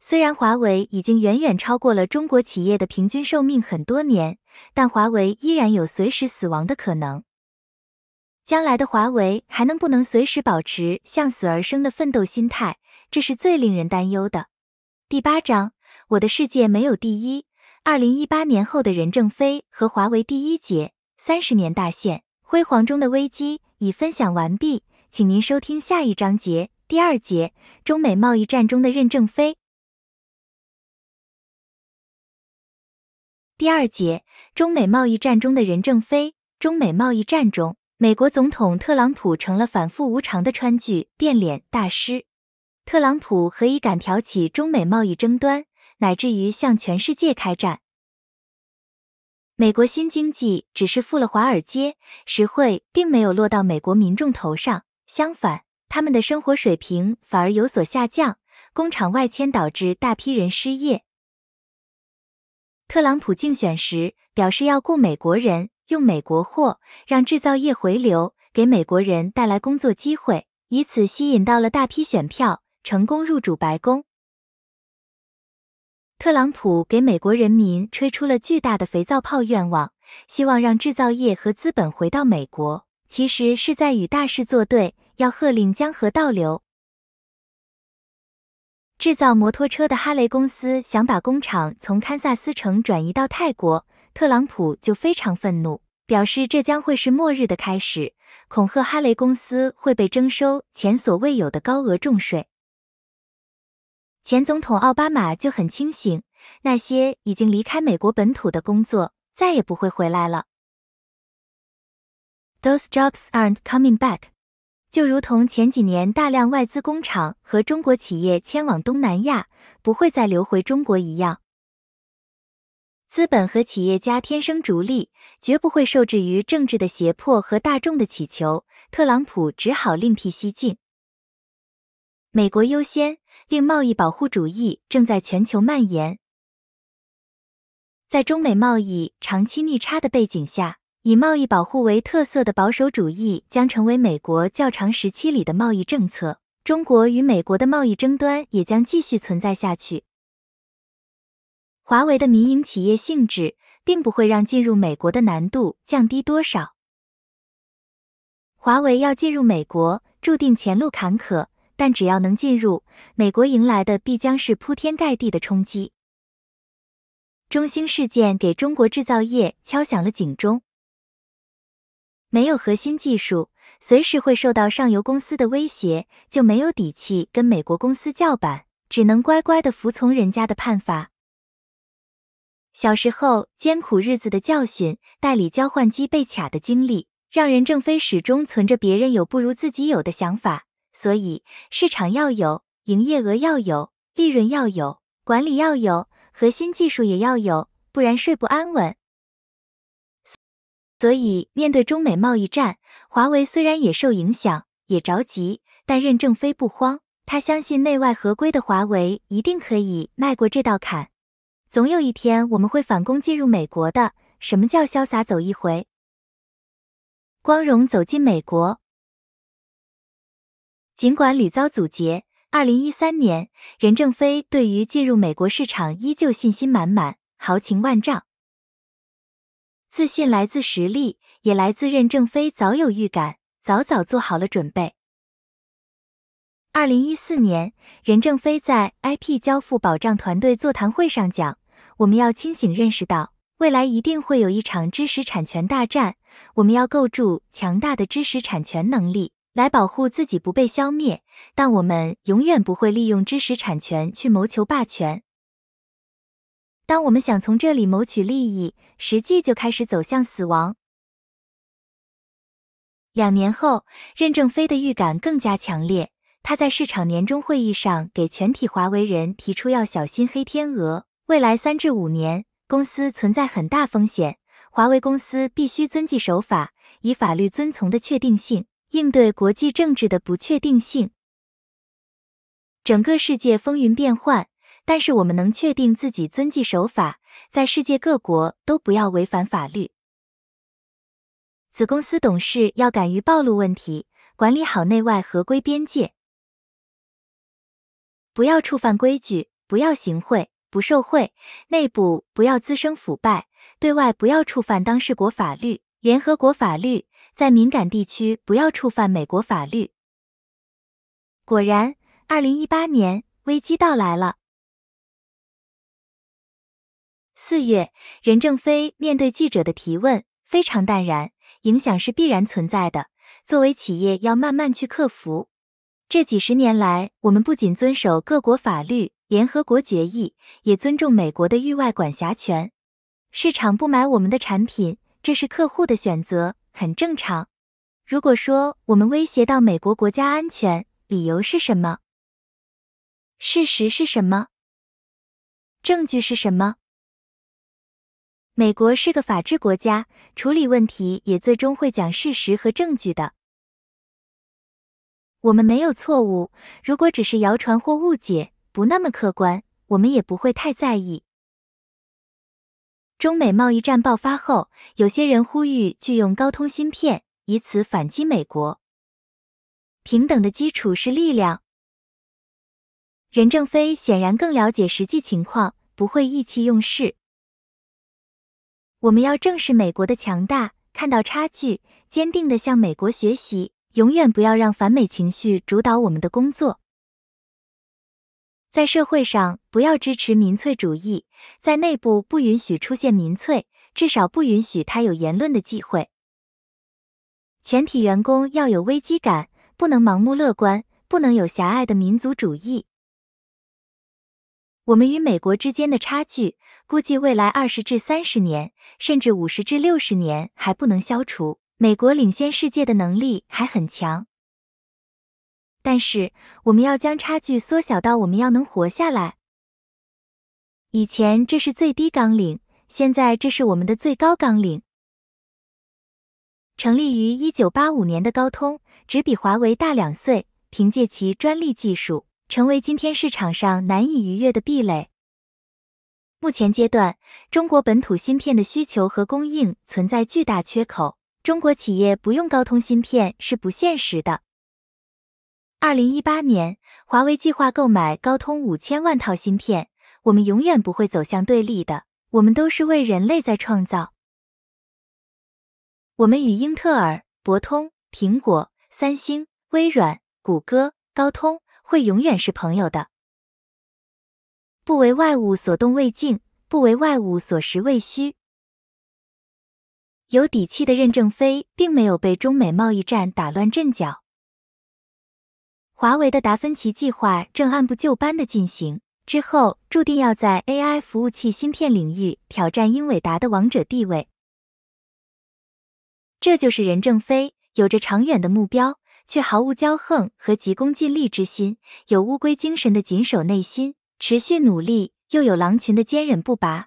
虽然华为已经远远超过了中国企业的平均寿命很多年，但华为依然有随时死亡的可能。将来的华为还能不能随时保持向死而生的奋斗心态，这是最令人担忧的。第八章。我的世界没有第一。二零一八年后，的任正非和华为第一节三十年大限辉煌中的危机已分享完毕，请您收听下一章节第二节中美贸易战中的任正非。第二节中美贸易战中的任正非。中美贸易战中，美国总统特朗普成了反复无常的川剧变脸大师。特朗普何以敢挑起中美贸易争端？乃至于向全世界开战。美国新经济只是富了华尔街，实惠并没有落到美国民众头上。相反，他们的生活水平反而有所下降。工厂外迁导致大批人失业。特朗普竞选时表示要雇美国人，用美国货，让制造业回流，给美国人带来工作机会，以此吸引到了大批选票，成功入主白宫。特朗普给美国人民吹出了巨大的肥皂泡愿望，希望让制造业和资本回到美国，其实是在与大势作对，要喝令江河倒流。制造摩托车的哈雷公司想把工厂从堪萨斯城转移到泰国，特朗普就非常愤怒，表示这将会是末日的开始，恐吓哈雷公司会被征收前所未有的高额重税。前总统奥巴马就很清醒，那些已经离开美国本土的工作再也不会回来了。Those jobs aren't coming back，就如同前几年大量外资工厂和中国企业迁往东南亚，不会再流回中国一样。资本和企业家天生逐利，绝不会受制于政治的胁迫和大众的乞求，特朗普只好另辟蹊径。美国优先令贸易保护主义正在全球蔓延。在中美贸易长期逆差的背景下，以贸易保护为特色的保守主义将成为美国较长时期里的贸易政策。中国与美国的贸易争端也将继续存在下去。华为的民营企业性质，并不会让进入美国的难度降低多少。华为要进入美国，注定前路坎坷。但只要能进入美国，迎来的必将是铺天盖地的冲击。中兴事件给中国制造业敲响了警钟：没有核心技术，随时会受到上游公司的威胁，就没有底气跟美国公司叫板，只能乖乖的服从人家的判罚。小时候艰苦日子的教训，代理交换机被卡的经历，让任正非始终存着别人有不如自己有的想法。所以市场要有，营业额要有，利润要有，管理要有，核心技术也要有，不然睡不安稳。所以面对中美贸易战，华为虽然也受影响，也着急，但任正非不慌，他相信内外合规的华为一定可以迈过这道坎。总有一天我们会反攻进入美国的。什么叫潇洒走一回？光荣走进美国。尽管屡遭阻截，二零一三年，任正非对于进入美国市场依旧信心满满，豪情万丈。自信来自实力，也来自任正非早有预感，早早做好了准备。二零一四年，任正非在 IP 交付保障团队座谈会上讲：“我们要清醒认识到，未来一定会有一场知识产权大战，我们要构筑强大的知识产权能力。”来保护自己不被消灭，但我们永远不会利用知识产权去谋求霸权。当我们想从这里谋取利益，实际就开始走向死亡。两年后，任正非的预感更加强烈，他在市场年终会议上给全体华为人提出要小心黑天鹅，未来三至五年公司存在很大风险，华为公司必须遵纪守法，以法律遵从的确定性。应对国际政治的不确定性，整个世界风云变幻，但是我们能确定自己遵纪守法，在世界各国都不要违反法律。子公司董事要敢于暴露问题，管理好内外合规边界，不要触犯规矩，不要行贿，不受贿，内部不要滋生腐败，对外不要触犯当事国法律、联合国法律。在敏感地区不要触犯美国法律。果然，二零一八年危机到来了。四月，任正非面对记者的提问，非常淡然：“影响是必然存在的，作为企业要慢慢去克服。这几十年来，我们不仅遵守各国法律、联合国决议，也尊重美国的域外管辖权。市场不买我们的产品，这是客户的选择。”很正常。如果说我们威胁到美国国家安全，理由是什么？事实是什么？证据是什么？美国是个法治国家，处理问题也最终会讲事实和证据的。我们没有错误，如果只是谣传或误解，不那么客观，我们也不会太在意。中美贸易战爆发后，有些人呼吁拒用高通芯片，以此反击美国。平等的基础是力量。任正非显然更了解实际情况，不会意气用事。我们要正视美国的强大，看到差距，坚定地向美国学习，永远不要让反美情绪主导我们的工作。在社会上，不要支持民粹主义。在内部不允许出现民粹，至少不允许他有言论的机会。全体员工要有危机感，不能盲目乐观，不能有狭隘的民族主义。我们与美国之间的差距，估计未来二十至三十年，甚至五十至六十年还不能消除。美国领先世界的能力还很强，但是我们要将差距缩小到我们要能活下来。以前这是最低纲领，现在这是我们的最高纲领。成立于一九八五年的高通，只比华为大两岁，凭借其专利技术，成为今天市场上难以逾越的壁垒。目前阶段，中国本土芯片的需求和供应存在巨大缺口，中国企业不用高通芯片是不现实的。二零一八年，华为计划购买高通五千万套芯片。我们永远不会走向对立的，我们都是为人类在创造。我们与英特尔、博通、苹果、三星、微软、谷歌、高通会永远是朋友的。不为外物所动未静，不为外物所食未虚。有底气的任正非并没有被中美贸易战打乱阵脚，华为的达芬奇计划正按部就班的进行。之后注定要在 A I 服务器芯片领域挑战英伟达的王者地位。这就是任正非有着长远的目标，却毫无骄横和急功近利之心，有乌龟精神的谨守内心，持续努力，又有狼群的坚忍不拔。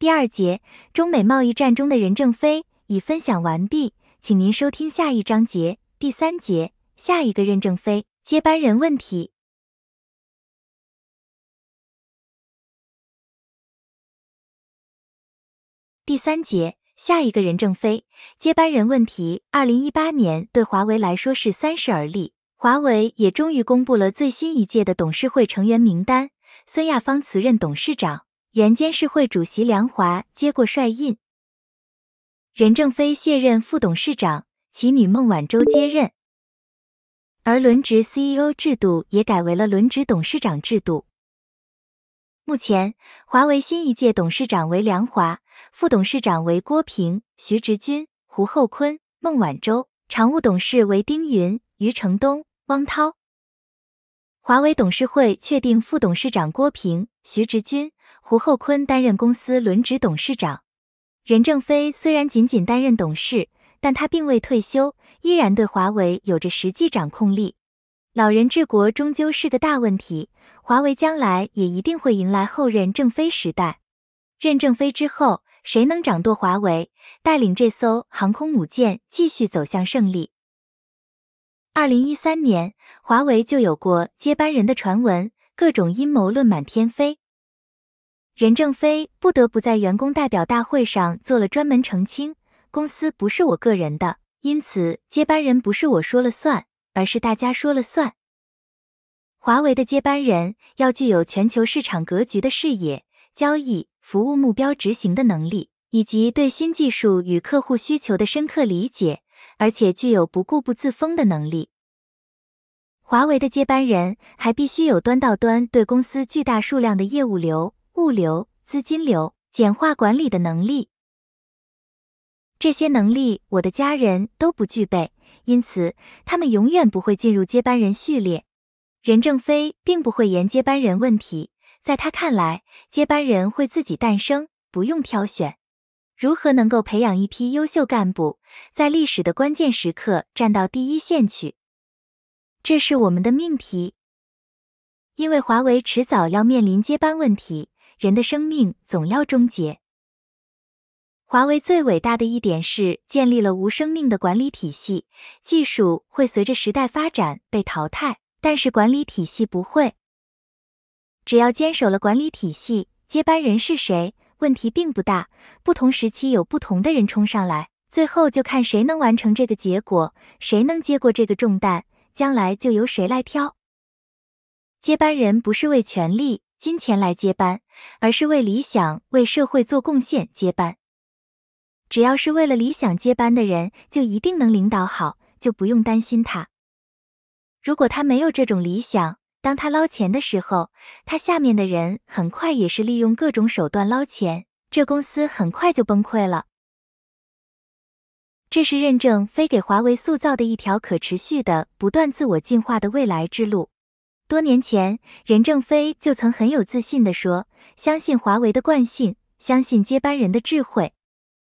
第二节：中美贸易战中的任正非已分享完毕，请您收听下一章节。第三节：下一个任正非接班人问题。第三节，下一个任正非接班人问题。二零一八年对华为来说是三十而立，华为也终于公布了最新一届的董事会成员名单。孙亚芳辞任董事长，原监事会主席梁华接过帅印。任正非卸任副董事长，其女孟晚舟接任。而轮值 CEO 制度也改为了轮值董事长制度。目前，华为新一届董事长为梁华。副董事长为郭平、徐直军、胡厚坤、孟晚舟，常务董事为丁云、余承东、汪涛。华为董事会确定副董事长郭平、徐直军、胡厚坤担任公司轮值董事长。任正非虽然仅仅担任董事，但他并未退休，依然对华为有着实际掌控力。老人治国终究是个大问题，华为将来也一定会迎来后任正非时代。任正非之后。谁能掌舵华为，带领这艘航空母舰继续走向胜利？二零一三年，华为就有过接班人的传闻，各种阴谋论满天飞。任正非不得不在员工代表大会上做了专门澄清：公司不是我个人的，因此接班人不是我说了算，而是大家说了算。华为的接班人要具有全球市场格局的视野、交易。服务目标执行的能力，以及对新技术与客户需求的深刻理解，而且具有不固步自封的能力。华为的接班人还必须有端到端对公司巨大数量的业务流、物流、资金流简化管理的能力。这些能力我的家人都不具备，因此他们永远不会进入接班人序列。任正非并不会言接班人问题。在他看来，接班人会自己诞生，不用挑选。如何能够培养一批优秀干部，在历史的关键时刻站到第一线去？这是我们的命题。因为华为迟早要面临接班问题，人的生命总要终结。华为最伟大的一点是建立了无生命的管理体系，技术会随着时代发展被淘汰，但是管理体系不会。只要坚守了管理体系，接班人是谁问题并不大。不同时期有不同的人冲上来，最后就看谁能完成这个结果，谁能接过这个重担，将来就由谁来挑。接班人不是为权力、金钱来接班，而是为理想、为社会做贡献接班。只要是为了理想接班的人，就一定能领导好，就不用担心他。如果他没有这种理想，当他捞钱的时候，他下面的人很快也是利用各种手段捞钱，这公司很快就崩溃了。这是任正非给华为塑造的一条可持续的、不断自我进化的未来之路。多年前，任正非就曾很有自信地说：“相信华为的惯性，相信接班人的智慧。”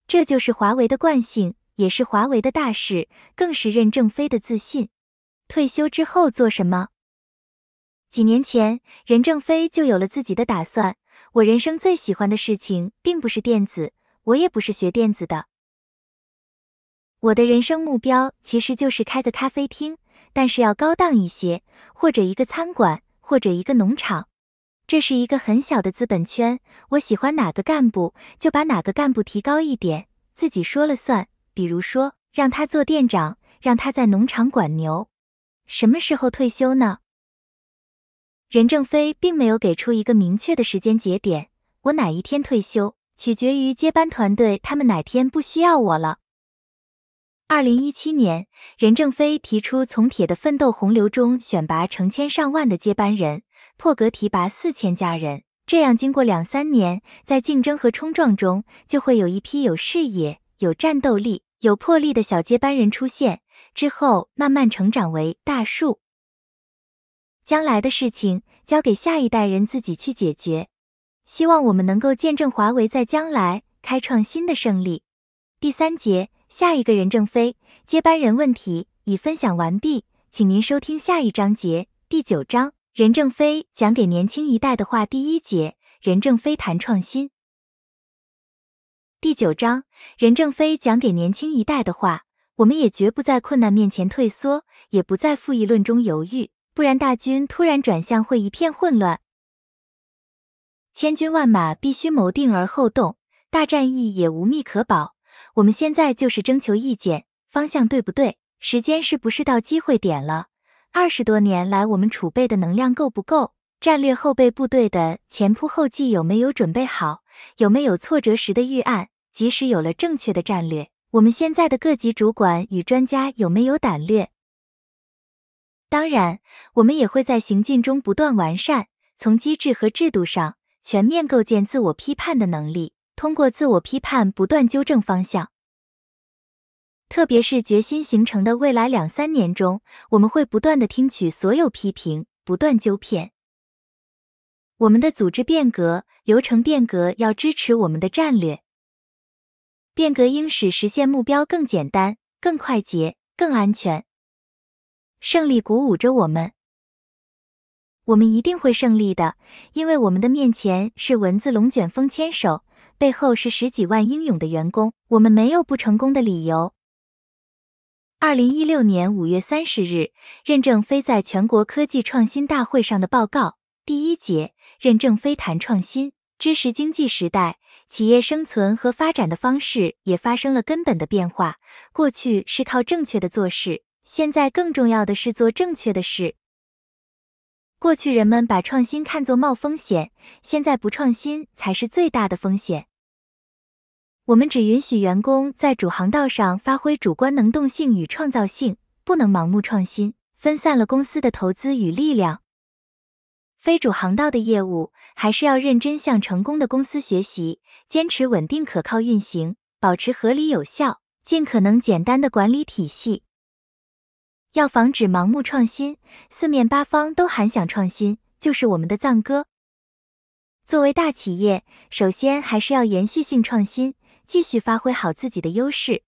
这就是华为的惯性，也是华为的大事，更是任正非的自信。退休之后做什么？几年前，任正非就有了自己的打算。我人生最喜欢的事情并不是电子，我也不是学电子的。我的人生目标其实就是开个咖啡厅，但是要高档一些，或者一个餐馆，或者一个农场。这是一个很小的资本圈，我喜欢哪个干部，就把哪个干部提高一点，自己说了算。比如说，让他做店长，让他在农场管牛。什么时候退休呢？任正非并没有给出一个明确的时间节点，我哪一天退休，取决于接班团队他们哪天不需要我了。二零一七年，任正非提出从铁的奋斗洪流中选拔成千上万的接班人，破格提拔四千家人，这样经过两三年，在竞争和冲撞中，就会有一批有视野、有战斗力、有魄力的小接班人出现，之后慢慢成长为大树。将来的事情交给下一代人自己去解决，希望我们能够见证华为在将来开创新的胜利。第三节，下一个任正非接班人问题已分享完毕，请您收听下一章节。第九章，任正非讲给年轻一代的话。第一节，任正非谈创新。第九章，任正非讲给年轻一代的话。我们也绝不在困难面前退缩，也不在负议论中犹豫。不然大军突然转向会一片混乱，千军万马必须谋定而后动，大战役也无密可保。我们现在就是征求意见，方向对不对？时间是不是到机会点了？二十多年来我们储备的能量够不够？战略后备部队的前仆后继有没有准备好？有没有挫折时的预案？即使有了正确的战略，我们现在的各级主管与专家有没有胆略？当然，我们也会在行进中不断完善，从机制和制度上全面构建自我批判的能力，通过自我批判不断纠正方向。特别是决心形成的未来两三年中，我们会不断的听取所有批评，不断纠偏。我们的组织变革、流程变革要支持我们的战略变革，应使实现目标更简单、更快捷、更安全。胜利鼓舞着我们，我们一定会胜利的，因为我们的面前是蚊子龙卷风牵手，背后是十几万英勇的员工，我们没有不成功的理由。二零一六年五月三十日，任正非在全国科技创新大会上的报告，第一节，任正非谈创新，知识经济时代，企业生存和发展的方式也发生了根本的变化，过去是靠正确的做事。现在更重要的是做正确的事。过去人们把创新看作冒风险，现在不创新才是最大的风险。我们只允许员工在主航道上发挥主观能动性与创造性，不能盲目创新，分散了公司的投资与力量。非主航道的业务还是要认真向成功的公司学习，坚持稳定可靠运行，保持合理有效、尽可能简单的管理体系。要防止盲目创新，四面八方都喊想创新，就是我们的藏歌。作为大企业，首先还是要延续性创新，继续发挥好自己的优势，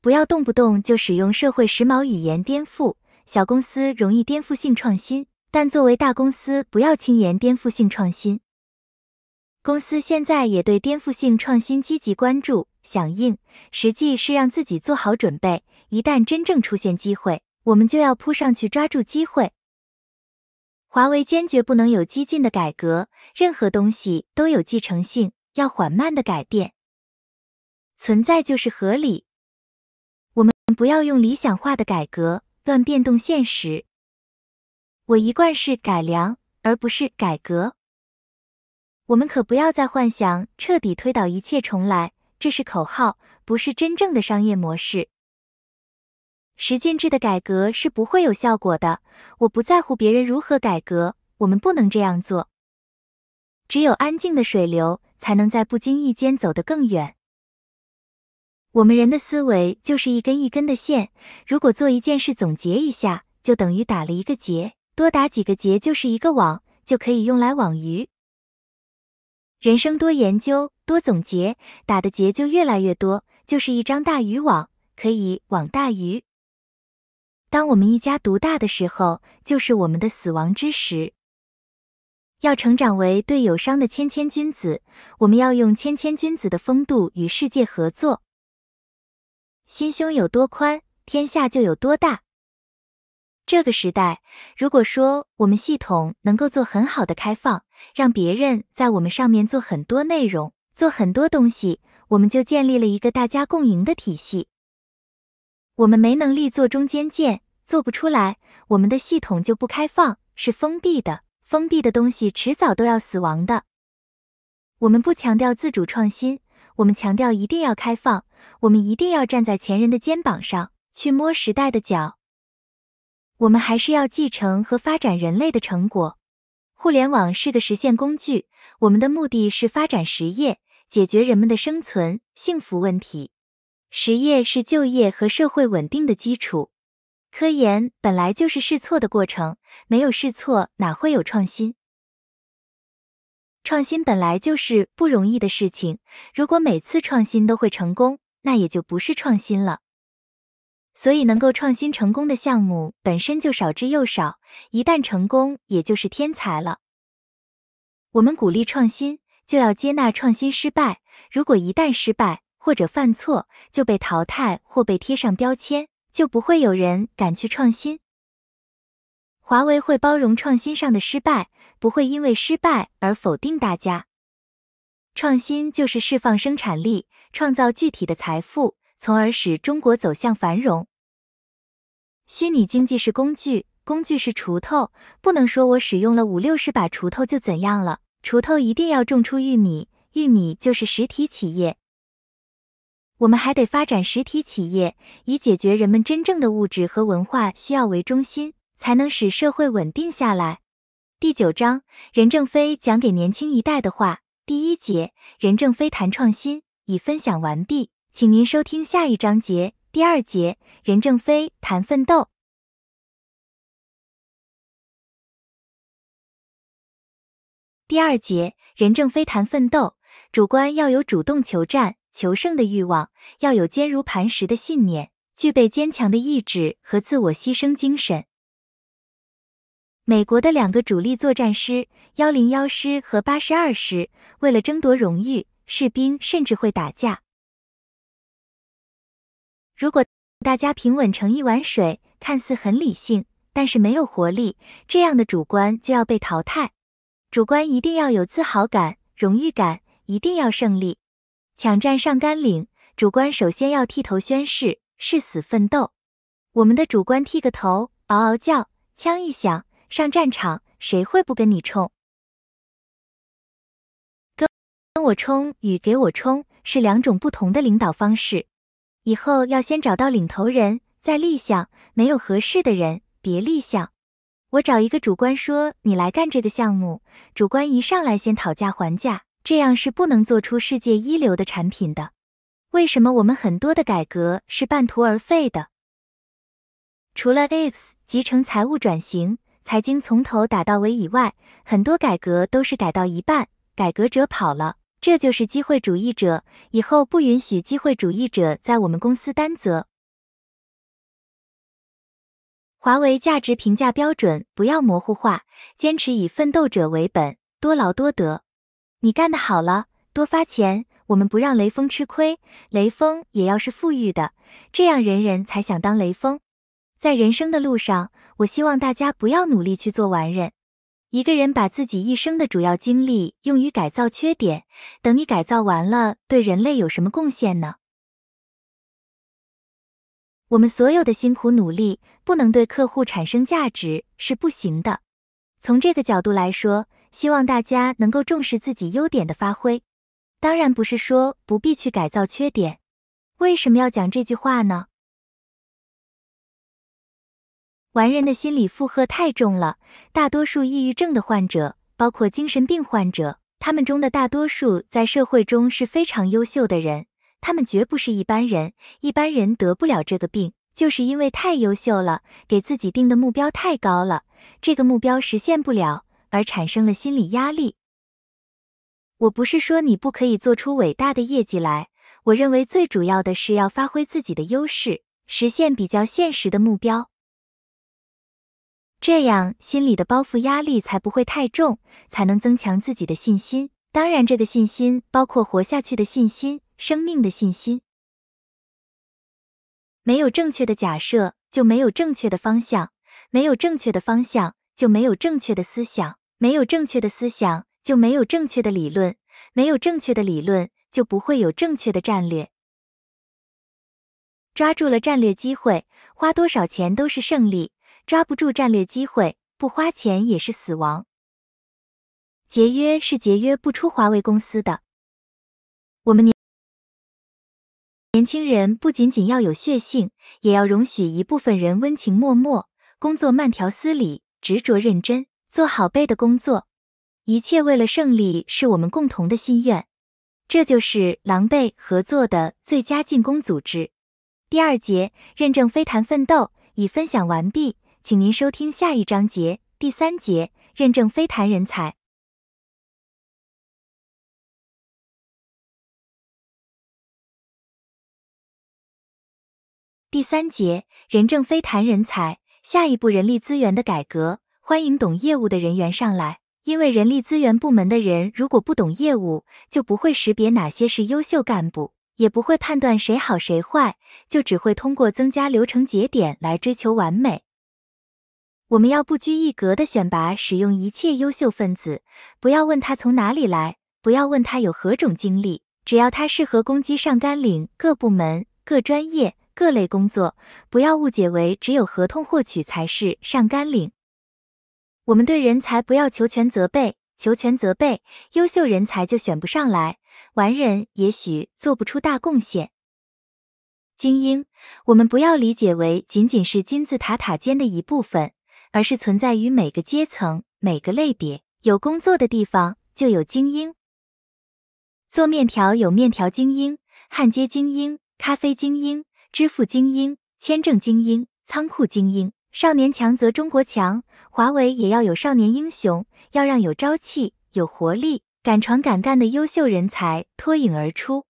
不要动不动就使用社会时髦语言颠覆。小公司容易颠覆性创新，但作为大公司，不要轻言颠覆性创新。公司现在也对颠覆性创新积极关注、响应，实际是让自己做好准备。一旦真正出现机会，我们就要扑上去抓住机会。华为坚决不能有激进的改革，任何东西都有继承性，要缓慢的改变。存在就是合理，我们不要用理想化的改革乱变动现实。我一贯是改良而不是改革，我们可不要再幻想彻底推倒一切重来，这是口号，不是真正的商业模式。实践制的改革是不会有效果的。我不在乎别人如何改革，我们不能这样做。只有安静的水流才能在不经意间走得更远。我们人的思维就是一根一根的线，如果做一件事总结一下，就等于打了一个结，多打几个结就是一个网，就可以用来网鱼。人生多研究多总结，打的结就越来越多，就是一张大渔网，可以网大鱼。当我们一家独大的时候，就是我们的死亡之时。要成长为对友商的谦谦君子，我们要用谦谦君子的风度与世界合作。心胸有多宽，天下就有多大。这个时代，如果说我们系统能够做很好的开放，让别人在我们上面做很多内容、做很多东西，我们就建立了一个大家共赢的体系。我们没能力做中间件，做不出来，我们的系统就不开放，是封闭的。封闭的东西迟早都要死亡的。我们不强调自主创新，我们强调一定要开放，我们一定要站在前人的肩膀上去摸时代的脚。我们还是要继承和发展人类的成果。互联网是个实现工具，我们的目的是发展实业，解决人们的生存幸福问题。实业是就业和社会稳定的基础，科研本来就是试错的过程，没有试错哪会有创新？创新本来就是不容易的事情，如果每次创新都会成功，那也就不是创新了。所以能够创新成功的项目本身就少之又少，一旦成功也就是天才了。我们鼓励创新，就要接纳创新失败，如果一旦失败，或者犯错就被淘汰或被贴上标签，就不会有人敢去创新。华为会包容创新上的失败，不会因为失败而否定大家。创新就是释放生产力，创造具体的财富，从而使中国走向繁荣。虚拟经济是工具，工具是锄头，不能说我使用了五六十把锄头就怎样了。锄头一定要种出玉米，玉米就是实体企业。我们还得发展实体企业，以解决人们真正的物质和文化需要为中心，才能使社会稳定下来。第九章：任正非讲给年轻一代的话。第一节：任正非谈创新已分享完毕，请您收听下一章节。第二节：任正非谈奋斗。第二节：任正非谈奋斗，主观要有主动求战。求胜的欲望，要有坚如磐石的信念，具备坚强的意志和自我牺牲精神。美国的两个主力作战师，幺零幺师和八十二师，为了争夺荣誉，士兵甚至会打架。如果大家平稳成一碗水，看似很理性，但是没有活力，这样的主观就要被淘汰。主观一定要有自豪感、荣誉感，一定要胜利。抢占上甘岭，主官首先要剃头宣誓，誓死奋斗。我们的主官剃个头，嗷嗷叫，枪一响，上战场，谁会不跟你冲？跟跟我冲与给我冲是两种不同的领导方式。以后要先找到领头人，再立项，没有合适的人，别立项。我找一个主官说你来干这个项目，主官一上来先讨价还价。这样是不能做出世界一流的产品的。为什么我们很多的改革是半途而废的？除了 ifs 集成财务转型、财经从头打到尾以外，很多改革都是改到一半，改革者跑了，这就是机会主义者。以后不允许机会主义者在我们公司担责。华为价值评价标准不要模糊化，坚持以奋斗者为本，多劳多得。你干的好了，多发钱。我们不让雷锋吃亏，雷锋也要是富裕的，这样人才想当雷锋。在人生的路上，我希望大家不要努力去做完人。一个人把自己一生的主要精力用于改造缺点，等你改造完了，对人类有什么贡献呢？我们所有的辛苦努力不能对客户产生价值是不行的。从这个角度来说。希望大家能够重视自己优点的发挥，当然不是说不必去改造缺点。为什么要讲这句话呢？完人的心理负荷太重了，大多数抑郁症的患者，包括精神病患者，他们中的大多数在社会中是非常优秀的人，他们绝不是一般人。一般人得不了这个病，就是因为太优秀了，给自己定的目标太高了，这个目标实现不了。而产生了心理压力。我不是说你不可以做出伟大的业绩来，我认为最主要的是要发挥自己的优势，实现比较现实的目标，这样心里的包袱压力才不会太重，才能增强自己的信心。当然，这个信心包括活下去的信心，生命的信心。没有正确的假设，就没有正确的方向；没有正确的方向，就没有正确的思想。没有正确的思想，就没有正确的理论；没有正确的理论，就不会有正确的战略。抓住了战略机会，花多少钱都是胜利；抓不住战略机会，不花钱也是死亡。节约是节约不出华为公司的。我们年年轻人不仅仅要有血性，也要容许一部分人温情脉脉，工作慢条斯理，执着认真。做好备的工作，一切为了胜利，是我们共同的心愿。这就是狼狈合作的最佳进攻组织。第二节，任正非谈奋斗已分享完毕，请您收听下一章节。第三节，任正非谈人才。第三节，任正非谈人才，下一步人力资源的改革。欢迎懂业务的人员上来，因为人力资源部门的人如果不懂业务，就不会识别哪些是优秀干部，也不会判断谁好谁坏，就只会通过增加流程节点来追求完美。我们要不拘一格的选拔使用一切优秀分子，不要问他从哪里来，不要问他有何种经历，只要他适合攻击上甘岭各部门、各专业、各类工作。不要误解为只有合同获取才是上甘岭。我们对人才不要求全责备，求全责备，优秀人才就选不上来。完人也许做不出大贡献。精英，我们不要理解为仅仅是金字塔塔尖的一部分，而是存在于每个阶层、每个类别。有工作的地方就有精英。做面条有面条精英，焊接精英，咖啡精英，支付精英，签证精英，仓库精英。少年强则中国强，华为也要有少年英雄，要让有朝气、有活力、敢闯敢干的优秀人才脱颖而出。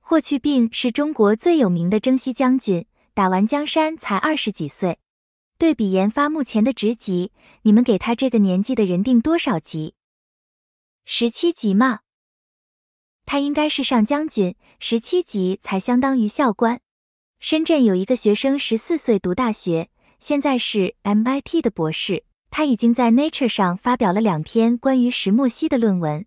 霍去病是中国最有名的征西将军，打完江山才二十几岁。对比研发目前的职级，你们给他这个年纪的人定多少级？十七级吗？他应该是上将军，十七级才相当于校官。深圳有一个学生，十四岁读大学，现在是 MIT 的博士。他已经在 Nature 上发表了两篇关于石墨烯的论文。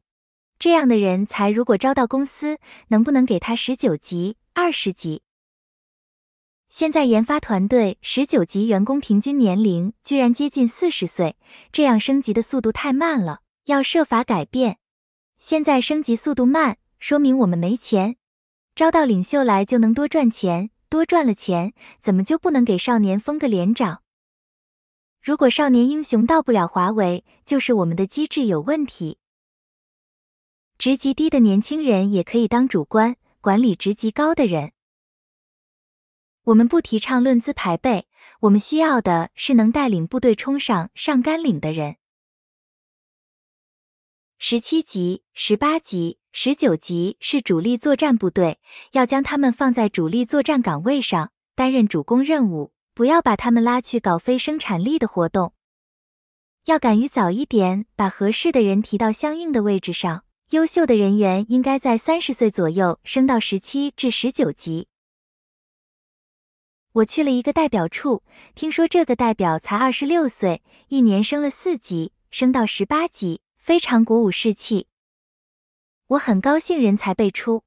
这样的人才如果招到公司，能不能给他十九级、二十级？现在研发团队十九级员工平均年龄居然接近四十岁，这样升级的速度太慢了，要设法改变。现在升级速度慢，说明我们没钱。招到领袖来就能多赚钱。多赚了钱，怎么就不能给少年封个连长？如果少年英雄到不了华为，就是我们的机制有问题。职级低的年轻人也可以当主官，管理职级高的人。我们不提倡论资排辈，我们需要的是能带领部队冲上上甘岭的人。十七级、十八级。十九级是主力作战部队，要将他们放在主力作战岗位上，担任主攻任务，不要把他们拉去搞非生产力的活动。要敢于早一点把合适的人提到相应的位置上。优秀的人员应该在三十岁左右升到十七至十九级。我去了一个代表处，听说这个代表才二十六岁，一年升了四级，升到十八级，非常鼓舞士气。我很高兴，人才辈出，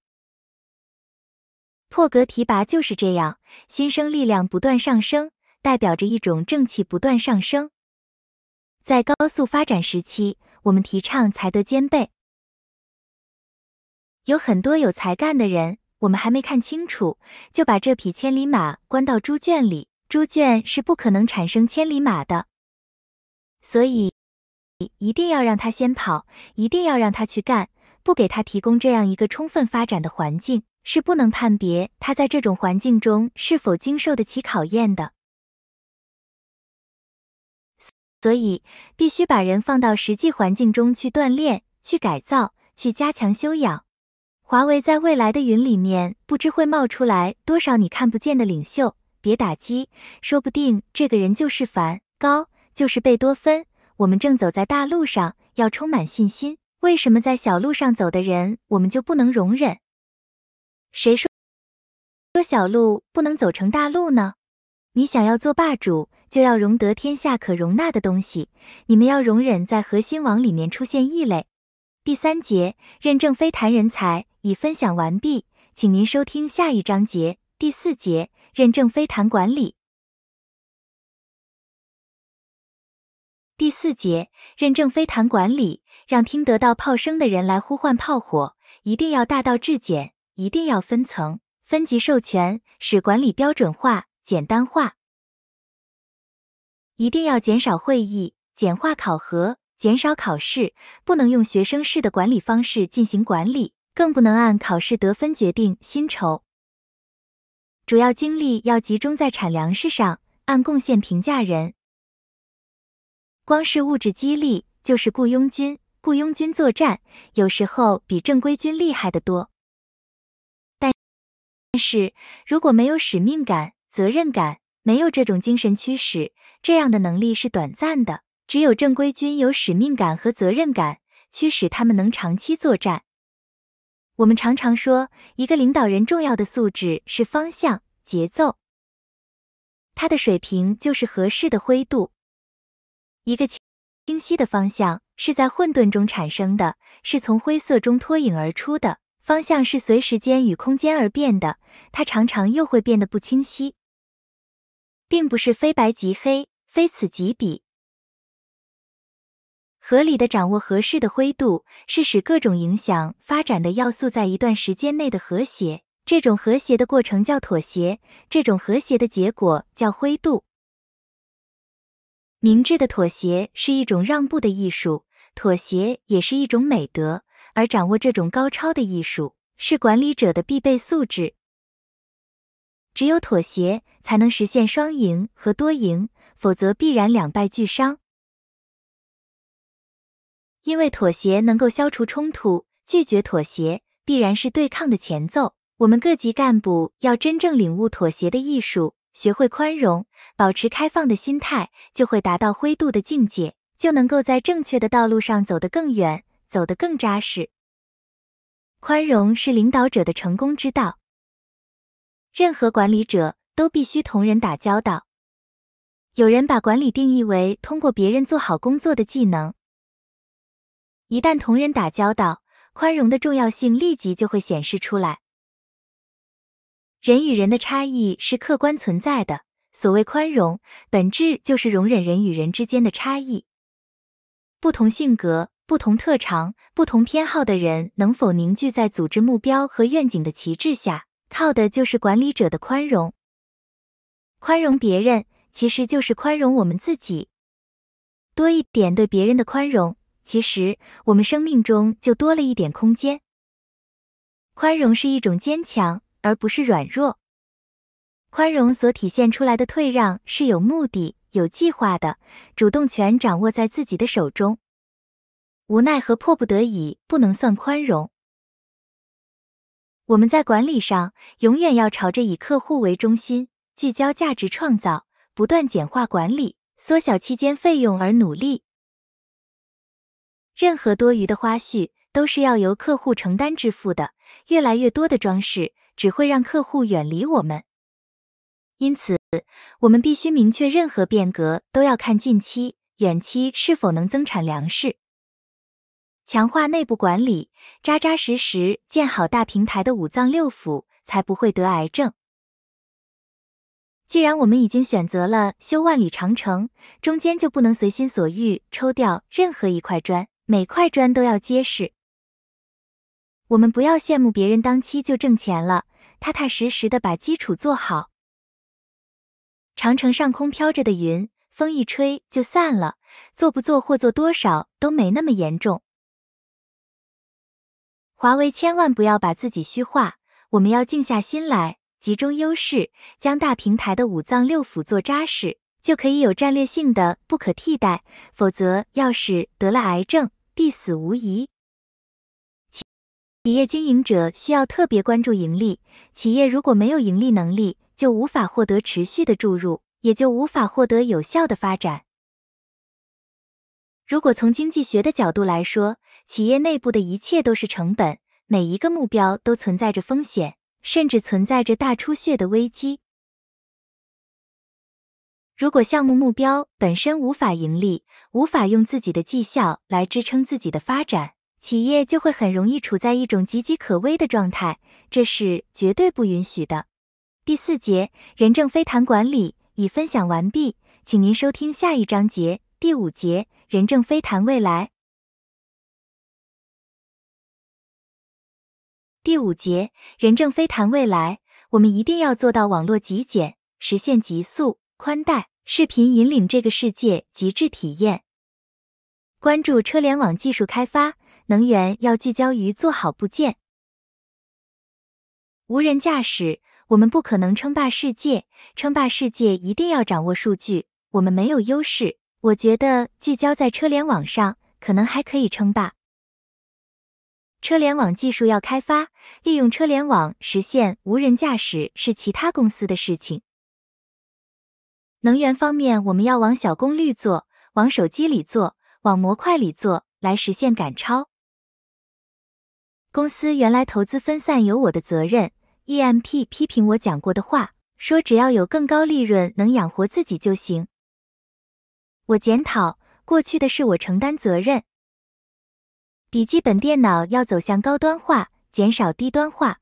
破格提拔就是这样，新生力量不断上升，代表着一种正气不断上升。在高速发展时期，我们提倡才德兼备，有很多有才干的人，我们还没看清楚，就把这匹千里马关到猪圈里，猪圈是不可能产生千里马的，所以一定要让他先跑，一定要让他去干。不给他提供这样一个充分发展的环境，是不能判别他在这种环境中是否经受得起考验的。所以，必须把人放到实际环境中去锻炼、去改造、去加强修养。华为在未来的云里面，不知会冒出来多少你看不见的领袖。别打击，说不定这个人就是梵高，就是贝多芬。我们正走在大路上，要充满信心。为什么在小路上走的人，我们就不能容忍？谁说说小路不能走成大路呢？你想要做霸主，就要容得天下可容纳的东西。你们要容忍在核心网里面出现异类。第三节，任正非谈人才已分享完毕，请您收听下一章节。第四节，任正非谈管理。第四节，任正非谈管理。让听得到炮声的人来呼唤炮火，一定要大道至简，一定要分层分级授权，使管理标准化、简单化。一定要减少会议，简化考核，减少考试，不能用学生式的管理方式进行管理，更不能按考试得分决定薪酬。主要精力要集中在产粮食上，按贡献评价人。光是物质激励就是雇佣军。雇佣军作战有时候比正规军厉害得多，但但是如果没有使命感、责任感，没有这种精神驱使，这样的能力是短暂的。只有正规军有使命感和责任感，驱使他们能长期作战。我们常常说，一个领导人重要的素质是方向、节奏，他的水平就是合适的灰度，一个清晰的方向。是在混沌中产生的，是从灰色中脱颖而出的方向是随时间与空间而变的，它常常又会变得不清晰，并不是非白即黑，非此即彼。合理的掌握合适的灰度，是使各种影响发展的要素在一段时间内的和谐。这种和谐的过程叫妥协，这种和谐的结果叫灰度。明智的妥协是一种让步的艺术。妥协也是一种美德，而掌握这种高超的艺术是管理者的必备素质。只有妥协，才能实现双赢和多赢，否则必然两败俱伤。因为妥协能够消除冲突，拒绝妥协必然是对抗的前奏。我们各级干部要真正领悟妥协的艺术，学会宽容，保持开放的心态，就会达到灰度的境界。就能够在正确的道路上走得更远，走得更扎实。宽容是领导者的成功之道。任何管理者都必须同人打交道。有人把管理定义为通过别人做好工作的技能。一旦同人打交道，宽容的重要性立即就会显示出来。人与人的差异是客观存在的。所谓宽容，本质就是容忍人与人之间的差异。不同性格、不同特长、不同偏好的人能否凝聚在组织目标和愿景的旗帜下，靠的就是管理者的宽容。宽容别人，其实就是宽容我们自己。多一点对别人的宽容，其实我们生命中就多了一点空间。宽容是一种坚强，而不是软弱。宽容所体现出来的退让是有目的。有计划的，主动权掌握在自己的手中。无奈和迫不得已不能算宽容。我们在管理上永远要朝着以客户为中心，聚焦价值创造，不断简化管理，缩小期间费用而努力。任何多余的花絮都是要由客户承担支付的。越来越多的装饰只会让客户远离我们。因此。我们必须明确，任何变革都要看近期、远期是否能增产粮食。强化内部管理，扎扎实实建好大平台的五脏六腑，才不会得癌症。既然我们已经选择了修万里长城，中间就不能随心所欲抽掉任何一块砖，每块砖都要结实。我们不要羡慕别人当期就挣钱了，踏踏实实的把基础做好。长城上空飘着的云，风一吹就散了。做不做或做多少都没那么严重。华为千万不要把自己虚化，我们要静下心来，集中优势，将大平台的五脏六腑做扎实，就可以有战略性的不可替代。否则，要是得了癌症，必死无疑。企业经营者需要特别关注盈利。企业如果没有盈利能力，就无法获得持续的注入，也就无法获得有效的发展。如果从经济学的角度来说，企业内部的一切都是成本，每一个目标都存在着风险，甚至存在着大出血的危机。如果项目目标本身无法盈利，无法用自己的绩效来支撑自己的发展，企业就会很容易处在一种岌岌可危的状态，这是绝对不允许的。第四节任正非谈管理已分享完毕，请您收听下一章节。第五节任正非谈未来。第五节任正非谈未来，我们一定要做到网络极简，实现极速宽带视频引领这个世界极致体验。关注车联网技术开发，能源要聚焦于做好部件，无人驾驶。我们不可能称霸世界，称霸世界一定要掌握数据。我们没有优势，我觉得聚焦在车联网上，可能还可以称霸。车联网技术要开发，利用车联网实现无人驾驶是其他公司的事情。能源方面，我们要往小功率做，往手机里做，往模块里做，来实现赶超。公司原来投资分散，有我的责任。E.M.P. 批评我讲过的话，说只要有更高利润能养活自己就行。我检讨过去的事，我承担责任。笔记本电脑要走向高端化，减少低端化，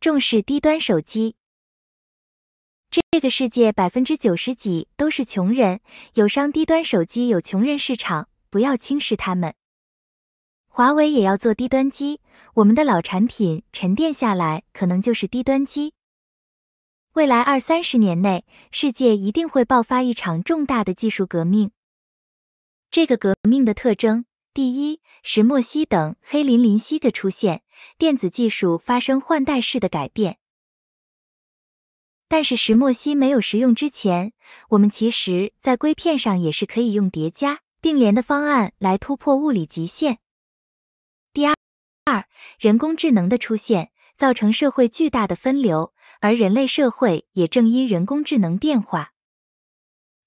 重视低端手机。这个世界百分之九十几都是穷人，友商低端手机有穷人市场，不要轻视他们。华为也要做低端机，我们的老产品沉淀下来可能就是低端机。未来二三十年内，世界一定会爆发一场重大的技术革命。这个革命的特征，第一，石墨烯等黑磷林烯的出现，电子技术发生换代式的改变。但是石墨烯没有实用之前，我们其实在硅片上也是可以用叠加并联的方案来突破物理极限。第二二，人工智能的出现造成社会巨大的分流，而人类社会也正因人工智能变化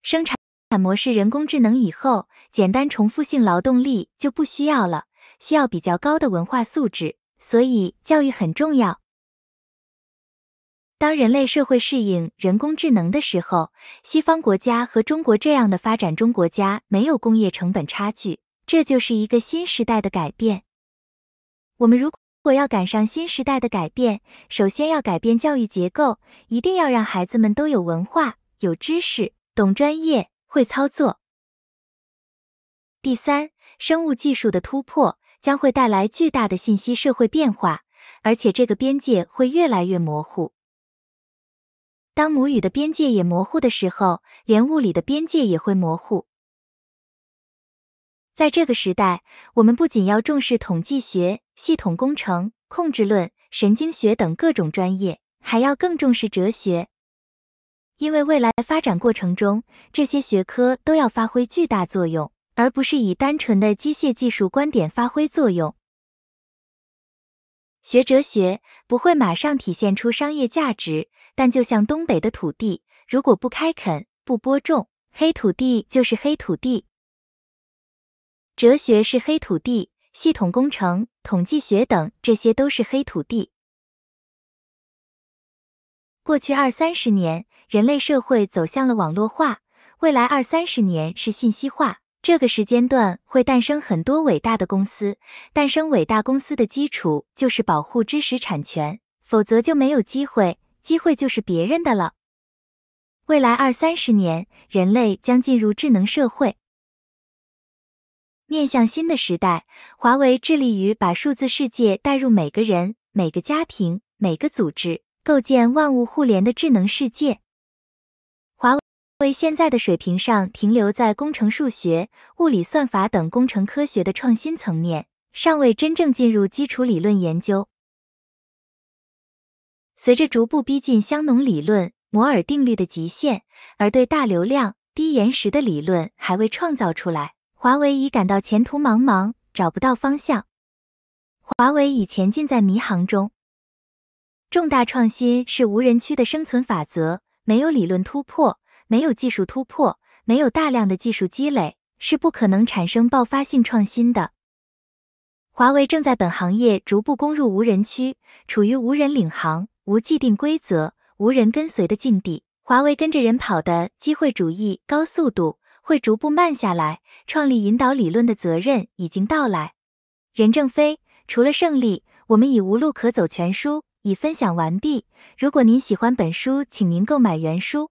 生产模式。人工智能以后，简单重复性劳动力就不需要了，需要比较高的文化素质，所以教育很重要。当人类社会适应人工智能的时候，西方国家和中国这样的发展中国家没有工业成本差距，这就是一个新时代的改变。我们如果要赶上新时代的改变，首先要改变教育结构，一定要让孩子们都有文化、有知识、懂专业、会操作。第三，生物技术的突破将会带来巨大的信息社会变化，而且这个边界会越来越模糊。当母语的边界也模糊的时候，连物理的边界也会模糊。在这个时代，我们不仅要重视统计学。系统工程、控制论、神经学等各种专业，还要更重视哲学，因为未来发展过程中，这些学科都要发挥巨大作用，而不是以单纯的机械技术观点发挥作用。学哲学不会马上体现出商业价值，但就像东北的土地，如果不开垦、不播种，黑土地就是黑土地，哲学是黑土地。系统工程、统计学等，这些都是黑土地。过去二三十年，人类社会走向了网络化，未来二三十年是信息化，这个时间段会诞生很多伟大的公司。诞生伟大公司的基础就是保护知识产权，否则就没有机会，机会就是别人的了。未来二三十年，人类将进入智能社会。面向新的时代，华为致力于把数字世界带入每个人、每个家庭、每个组织，构建万物互联的智能世界。华为现在的水平上停留在工程、数学、物理、算法等工程科学的创新层面，尚未真正进入基础理论研究。随着逐步逼近香农理论、摩尔定律的极限，而对大流量、低延时的理论还未创造出来。华为已感到前途茫茫，找不到方向。华为已前进在迷航中。重大创新是无人区的生存法则，没有理论突破，没有技术突破，没有大量的技术积累，是不可能产生爆发性创新的。华为正在本行业逐步攻入无人区，处于无人领航、无既定规则、无人跟随的境地。华为跟着人跑的机会主义，高速度。会逐步慢下来，创立引导理论的责任已经到来。任正非，除了胜利，我们已无路可走。全书已分享完毕，如果您喜欢本书，请您购买原书。